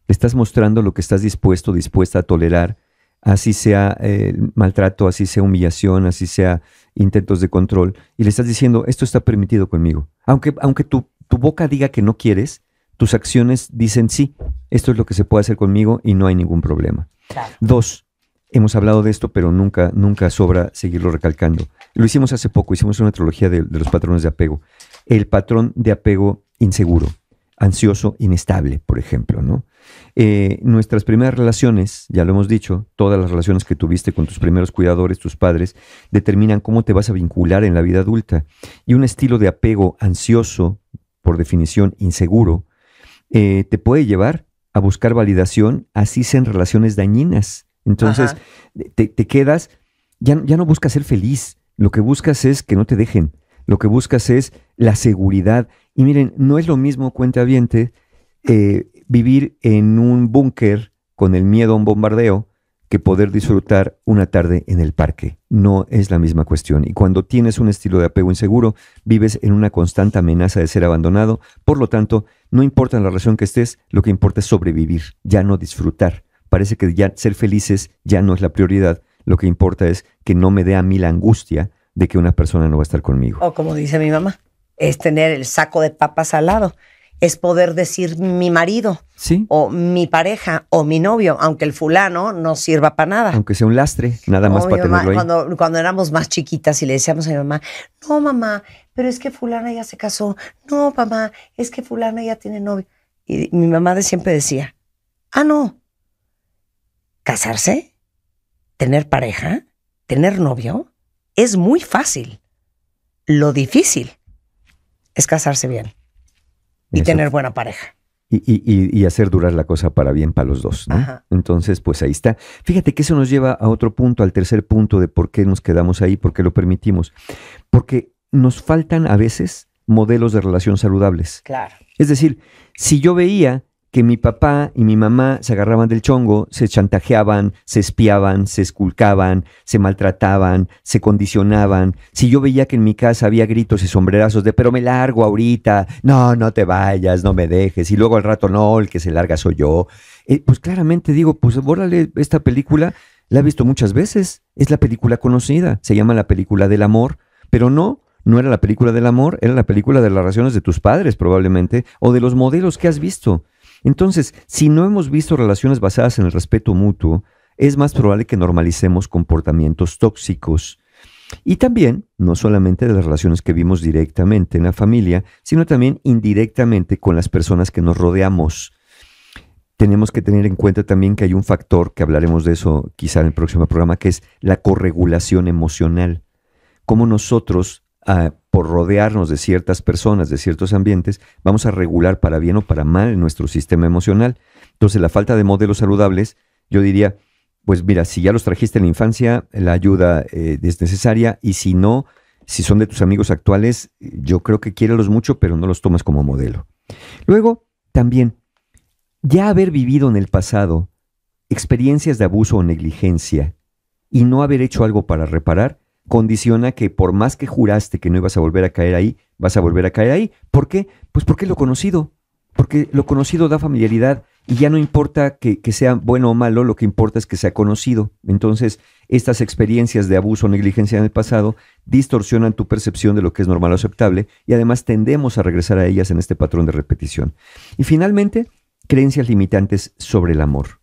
Le estás mostrando lo que estás dispuesto, dispuesta a tolerar, así sea eh, maltrato, así sea humillación, así sea intentos de control. Y le estás diciendo, esto está permitido conmigo. Aunque, aunque tu, tu boca diga que no quieres, tus acciones dicen sí, esto es lo que se puede hacer conmigo y no hay ningún problema. Dos, Hemos hablado de esto, pero nunca, nunca sobra seguirlo recalcando. Lo hicimos hace poco, hicimos una trilogía de, los patrones de apego. El patrón de apego inseguro, ansioso, inestable, por ejemplo, ¿no? Eh, nuestras primeras relaciones, ya lo hemos dicho, todas las relaciones que tuviste con tus primeros cuidadores, tus padres, determinan cómo te vas a vincular en la vida adulta. Y un estilo de apego ansioso, por definición inseguro, eh, te puede llevar a buscar validación, así sean relaciones dañinas, entonces, te, quedas, ya, ya no buscas ser feliz, lo que buscas es que no te dejen, lo que buscas es la seguridad. Y miren, no es lo mismo, cuenta viente, eh, vivir en un búnker con el miedo a un bombardeo que poder disfrutar una tarde en el parque. No es la misma cuestión. Y cuando tienes un estilo de apego inseguro, vives en una constante amenaza de ser abandonado. Por lo tanto, no importa en la relación que estés, lo que importa es sobrevivir, ya no disfrutar parece que ya ser felices ya no es la prioridad. Lo que importa es que no me dé a mí la angustia de que una persona no va a estar conmigo. O como dice mi mamá, es tener el saco de papas al lado. Es poder decir mi marido, ¿Sí? o mi pareja, o mi novio, aunque el fulano no sirva para nada. Aunque sea un lastre, nada más para tenerlo ahí. Cuando, cuando éramos más chiquitas y le decíamos a mi mamá, no mamá, pero es que fulana ya se casó. No mamá, es que fulana ya tiene novio. Y mi mamá de siempre decía, ah no, casarse, tener pareja, tener novio, es muy fácil. Lo difícil es casarse bien y tener buena pareja. Y, hacer durar la cosa para bien para los dos. Entonces, pues ahí está. Fíjate que eso nos lleva a otro punto, al tercer punto de por qué nos quedamos ahí, por qué lo permitimos. Porque nos faltan a veces modelos de relación saludables. Claro. Es decir, si yo veía que mi papá y mi mamá se agarraban del chongo, se chantajeaban, se espiaban, se esculcaban, se maltrataban, se condicionaban. Si yo veía que en mi casa había gritos y sombrerazos de pero me largo ahorita, no, no te vayas, no me dejes, y luego al rato no, el que se larga soy yo. Eh, pues claramente digo, pues bórrale esta película, la he visto muchas veces, es la película conocida, se llama la película del amor, pero no, no era la película del amor, era la película de las raciones de tus padres probablemente, o de los modelos que has visto. Entonces, si no hemos visto relaciones basadas en el respeto mutuo, es más probable que normalicemos comportamientos tóxicos. Y también, no solamente de las relaciones que vimos directamente en la familia, sino también indirectamente con las personas que nos rodeamos. Tenemos que tener en cuenta también que hay un factor, que hablaremos de eso quizá en el próximo programa, que es la corregulación emocional. Cómo nosotros por rodearnos de ciertas personas, de ciertos ambientes, vamos a regular para bien o para mal nuestro sistema emocional. Entonces, la falta de modelos saludables, yo diría, pues mira, si ya los trajiste en la infancia, la ayuda eh, es necesaria y si no, si son de tus amigos actuales, yo creo que quiérelos mucho, pero no los tomas como modelo. Luego, también, ya haber vivido en el pasado experiencias de abuso o negligencia y no haber hecho algo para reparar, condiciona que por más que juraste que no ibas a volver a caer ahí, vas a volver a caer ahí. ¿Por qué? Pues porque lo conocido, porque lo conocido da familiaridad y ya no importa que, que, sea bueno o malo, lo que importa es que sea conocido. Entonces, estas experiencias de abuso o negligencia en el pasado distorsionan tu percepción de lo que es normal o aceptable y además tendemos a regresar a ellas en este patrón de repetición. Y finalmente, creencias limitantes sobre el amor.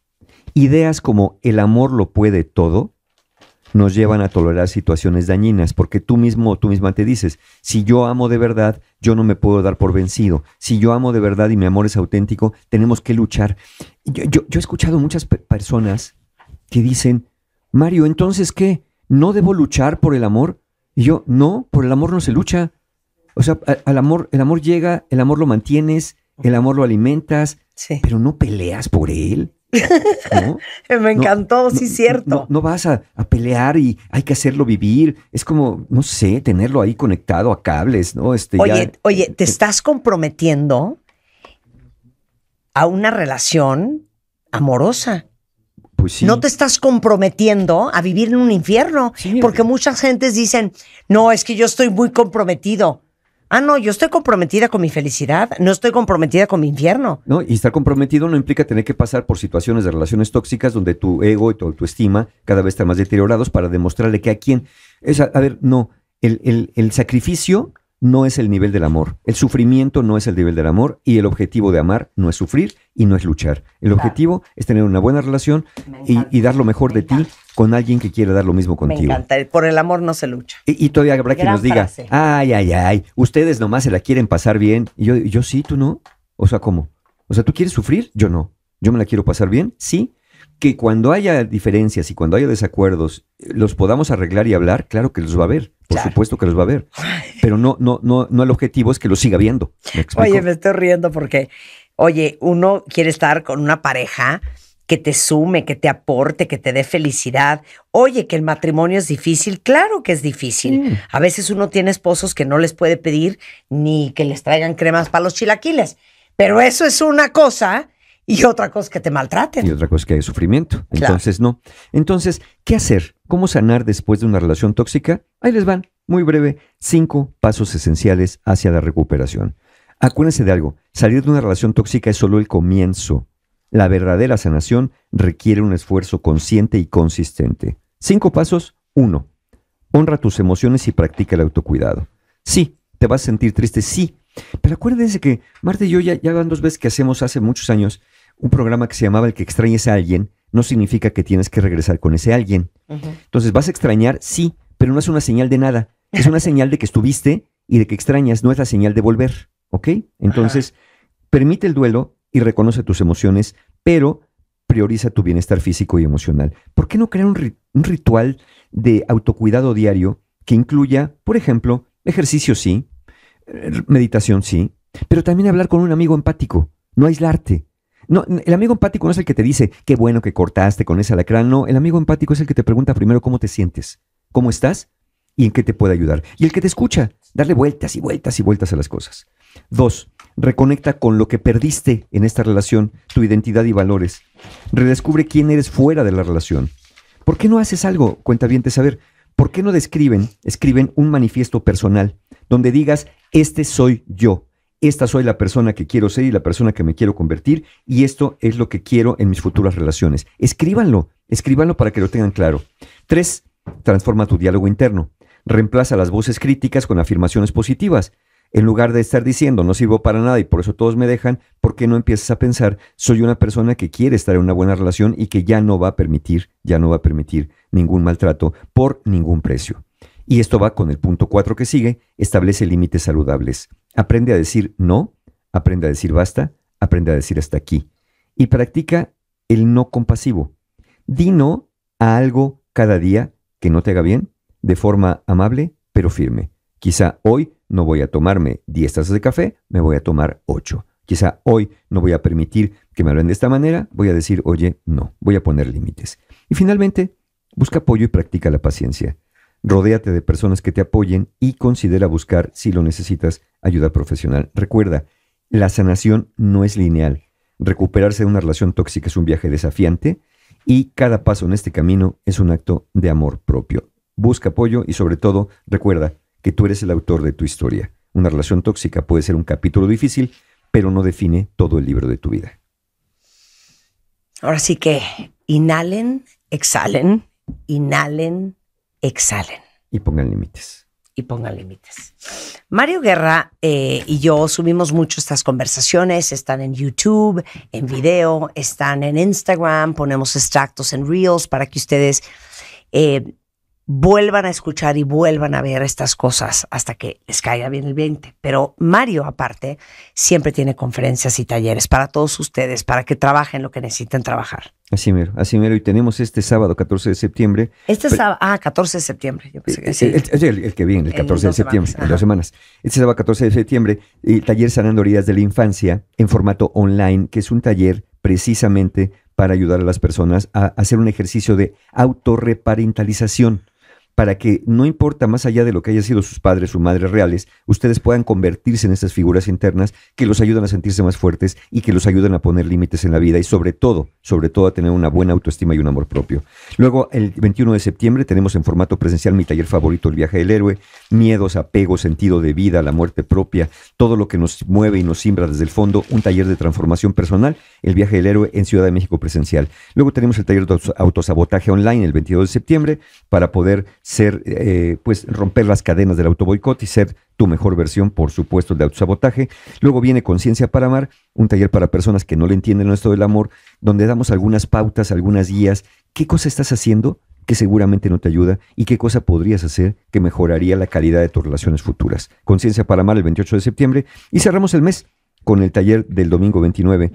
Ideas como el amor lo puede todo nos llevan a tolerar situaciones dañinas, porque tú mismo o tú misma te dices, si yo amo de verdad, yo no me puedo dar por vencido. Si yo amo de verdad y mi amor es auténtico, tenemos que luchar. Yo, he escuchado muchas personas que dicen, Mario, entonces qué? ¿No debo luchar por el amor? Y yo, no, por el amor no se lucha. O sea, al, amor, el amor llega, el amor lo mantienes, el amor lo alimentas, pero no peleas por él. Me encantó, sí, es cierto. No, vas a, pelear y hay que hacerlo vivir. Es como, no sé, tenerlo ahí conectado a cables, ¿no? Este, oye, oye, te estás comprometiendo a una relación amorosa. Pues sí. No te estás comprometiendo a vivir en un infierno, porque muchas gentes dicen, no, es que yo estoy muy comprometido ah, no, yo estoy comprometida con mi felicidad, no estoy comprometida con mi infierno. No, y estar comprometido no implica tener que pasar por situaciones de relaciones tóxicas donde tu ego y tu autoestima cada vez están más deteriorados para demostrarle que a quien, a, a ver, no, el, el, el sacrificio no es el nivel del amor. El sufrimiento no es el nivel del amor y el objetivo de amar no es sufrir y no es luchar. El objetivo es tener una buena relación y, dar lo mejor de ti con alguien que quiera dar lo mismo contigo. Me encanta. Por el amor no se lucha. Y, todavía habrá quien nos diga, ay, ay, ay, ustedes nomás se la quieren pasar bien. Y yo, yo sí, tú no. O sea, ¿cómo? O sea, ¿tú quieres sufrir? Yo no. Yo me la quiero pasar bien, sí, que cuando haya diferencias y cuando haya desacuerdos, los podamos arreglar y hablar, claro que los va a haber, por supuesto que los va a haber. Pero no, no, no, no el objetivo es que los siga viendo. oye, me estoy riendo porque, oye, uno quiere estar con una pareja que te sume, que te aporte, que te dé felicidad. Oye, que el matrimonio es difícil, claro que es difícil. A veces uno tiene esposos que no les puede pedir ni que les traigan cremas para los chilaquiles. Pero eso es una cosa y otra cosa que te maltraten. Y otra cosa que hay sufrimiento. Entonces, no. Entonces, ¿qué hacer? ¿Cómo sanar después de una relación tóxica? Ahí les van, muy breve, cinco pasos esenciales hacia la recuperación. Acuérdense de algo, salir de una relación tóxica es solo el comienzo. La verdadera sanación requiere un esfuerzo consciente y consistente. Cinco pasos. Uno, honra tus emociones y practica el autocuidado. Sí, te vas a sentir triste, sí, pero acuérdense que Marta y yo ya, ya van dos veces que hacemos hace muchos años un programa que se llamaba El que extrañes a alguien, no significa que tienes que regresar con ese alguien. Entonces, ¿vas a extrañar? Sí, pero no es una señal de nada. Es una señal de que estuviste y de que extrañas, no es la señal de volver. ¿Ok? Entonces, permite el duelo y reconoce tus emociones, pero prioriza tu bienestar físico y emocional. ¿Por qué no crear un, un ritual de autocuidado diario que incluya, por ejemplo, ejercicio sí, eh, meditación sí, pero también hablar con un amigo empático, no aislarte, no, el amigo empático no es el que te dice, qué bueno que cortaste con ese alacrán. No, el amigo empático es el que te pregunta primero cómo te sientes, cómo estás y en qué te puede ayudar. Y el que te escucha, darle vueltas y vueltas y vueltas a las cosas. Dos, reconecta con lo que perdiste en esta relación, tu identidad y valores. Redescubre quién eres fuera de la relación. ¿Por qué no haces algo, cuenta bien saber? ¿Por qué no describen, escriben un manifiesto personal donde digas, este soy yo? esta soy la persona que quiero ser y la persona que me quiero convertir y esto es lo que quiero en mis futuras relaciones. Escríbanlo, escríbanlo para que lo tengan claro. Tres, transforma tu diálogo interno. Reemplaza las voces críticas con afirmaciones positivas. En lugar de estar diciendo no sirvo para nada y por eso todos me dejan, ¿por qué no empiezas a pensar soy una persona que quiere estar en una buena relación y que ya no va a permitir, ya no va a permitir ningún maltrato por ningún precio? Y esto va con el punto cuatro que sigue, establece límites saludables. Aprende a decir no, aprende a decir basta, aprende a decir hasta aquí. Y practica el no compasivo. Di no a algo cada día que no te haga bien, de forma amable pero firme. Quizá hoy no voy a tomarme 10 tazas de café, me voy a tomar 8. Quizá hoy no voy a permitir que me hablen de esta manera, voy a decir, oye, no, voy a poner límites. Y finalmente, busca apoyo y practica la paciencia. Rodéate de personas que te apoyen y considera buscar, si lo necesitas, ayuda profesional. Recuerda, la sanación no es lineal. Recuperarse de una relación tóxica es un viaje desafiante y cada paso en este camino es un acto de amor propio. Busca apoyo y sobre todo recuerda que tú eres el autor de tu historia. Una relación tóxica puede ser un capítulo difícil, pero no define todo el libro de tu vida. Ahora sí que inhalen, exhalen, inhalen, exhalen. Y pongan límites. Y pongan límites. Mario Guerra eh, y yo subimos mucho estas conversaciones, están en YouTube, en video, están en Instagram, ponemos extractos en Reels para que ustedes eh, vuelvan a escuchar y vuelvan a ver estas cosas hasta que les caiga bien el 20. Pero Mario, aparte, siempre tiene conferencias y talleres para todos ustedes, para que trabajen lo que necesiten trabajar. Así mero, así mero. Y tenemos este sábado, 14 de septiembre. Este sábado, ah, 14 de septiembre. Yo pensé que sí. Eh, eh, el, que viene, el 14 de septiembre, en dos semanas. Este sábado, 14 de septiembre, taller Sanando Heridas de la Infancia en formato online, que es un taller precisamente para ayudar a las personas a hacer un ejercicio de autorreparentalización para que no importa más allá de lo que hayan sido sus padres o madres reales, ustedes puedan convertirse en estas figuras internas que los ayudan a sentirse más fuertes y que los ayudan a poner límites en la vida y sobre todo, sobre todo a tener una buena autoestima y un amor propio. Luego, el 21 de septiembre tenemos en formato presencial mi taller favorito, El viaje del héroe, miedos, apego, sentido de vida, la muerte propia, todo lo que nos mueve y nos simbra desde el fondo, un taller de transformación personal, El viaje del héroe en Ciudad de México presencial. Luego tenemos el taller de autosabotaje online el 22 de septiembre para poder ser, eh, pues romper las cadenas del autoboicot y ser tu mejor versión, por supuesto, de autosabotaje. Luego viene Conciencia para Amar, un taller para personas que no le entienden esto del amor, donde damos algunas pautas, algunas guías. ¿Qué cosa estás haciendo que seguramente no te ayuda y qué cosa podrías hacer que mejoraría la calidad de tus relaciones futuras? Conciencia para Amar el 28 de septiembre y cerramos el mes con el taller del domingo 29,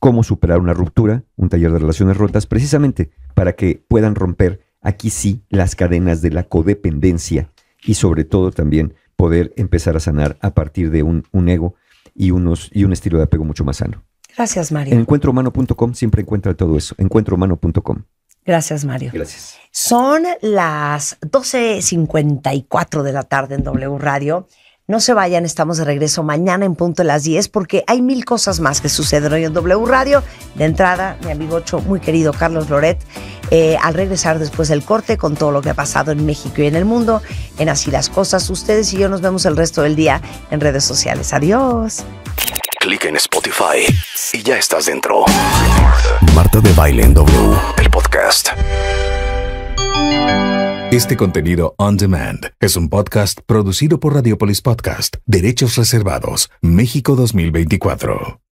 cómo superar una ruptura, un taller de relaciones rotas, precisamente para que puedan romper aquí sí las cadenas de la codependencia y sobre todo también poder empezar a sanar a partir de un, ego y, unos, y un estilo de apego mucho más sano. Gracias, Mario. En encuentrohumano.com siempre encuentra todo eso. Encuentrohumano.com. Gracias, Mario. Gracias. Son las 12.54 de la tarde en W Radio. No se vayan, estamos de regreso mañana en punto de las 10 porque hay mil cosas más que suceden hoy en W Radio. De entrada, mi amigo ocho, muy querido Carlos Loret, eh, al regresar después del corte con todo lo que ha pasado en México y en el mundo, en Así las Cosas, ustedes y yo nos vemos el resto del día en redes sociales. Adiós. Clic en Spotify y ya estás dentro. Marta de Baile en W, el podcast. Este contenido on demand es un podcast producido por Radiopolis Podcast, Derechos Reservados, México 2024.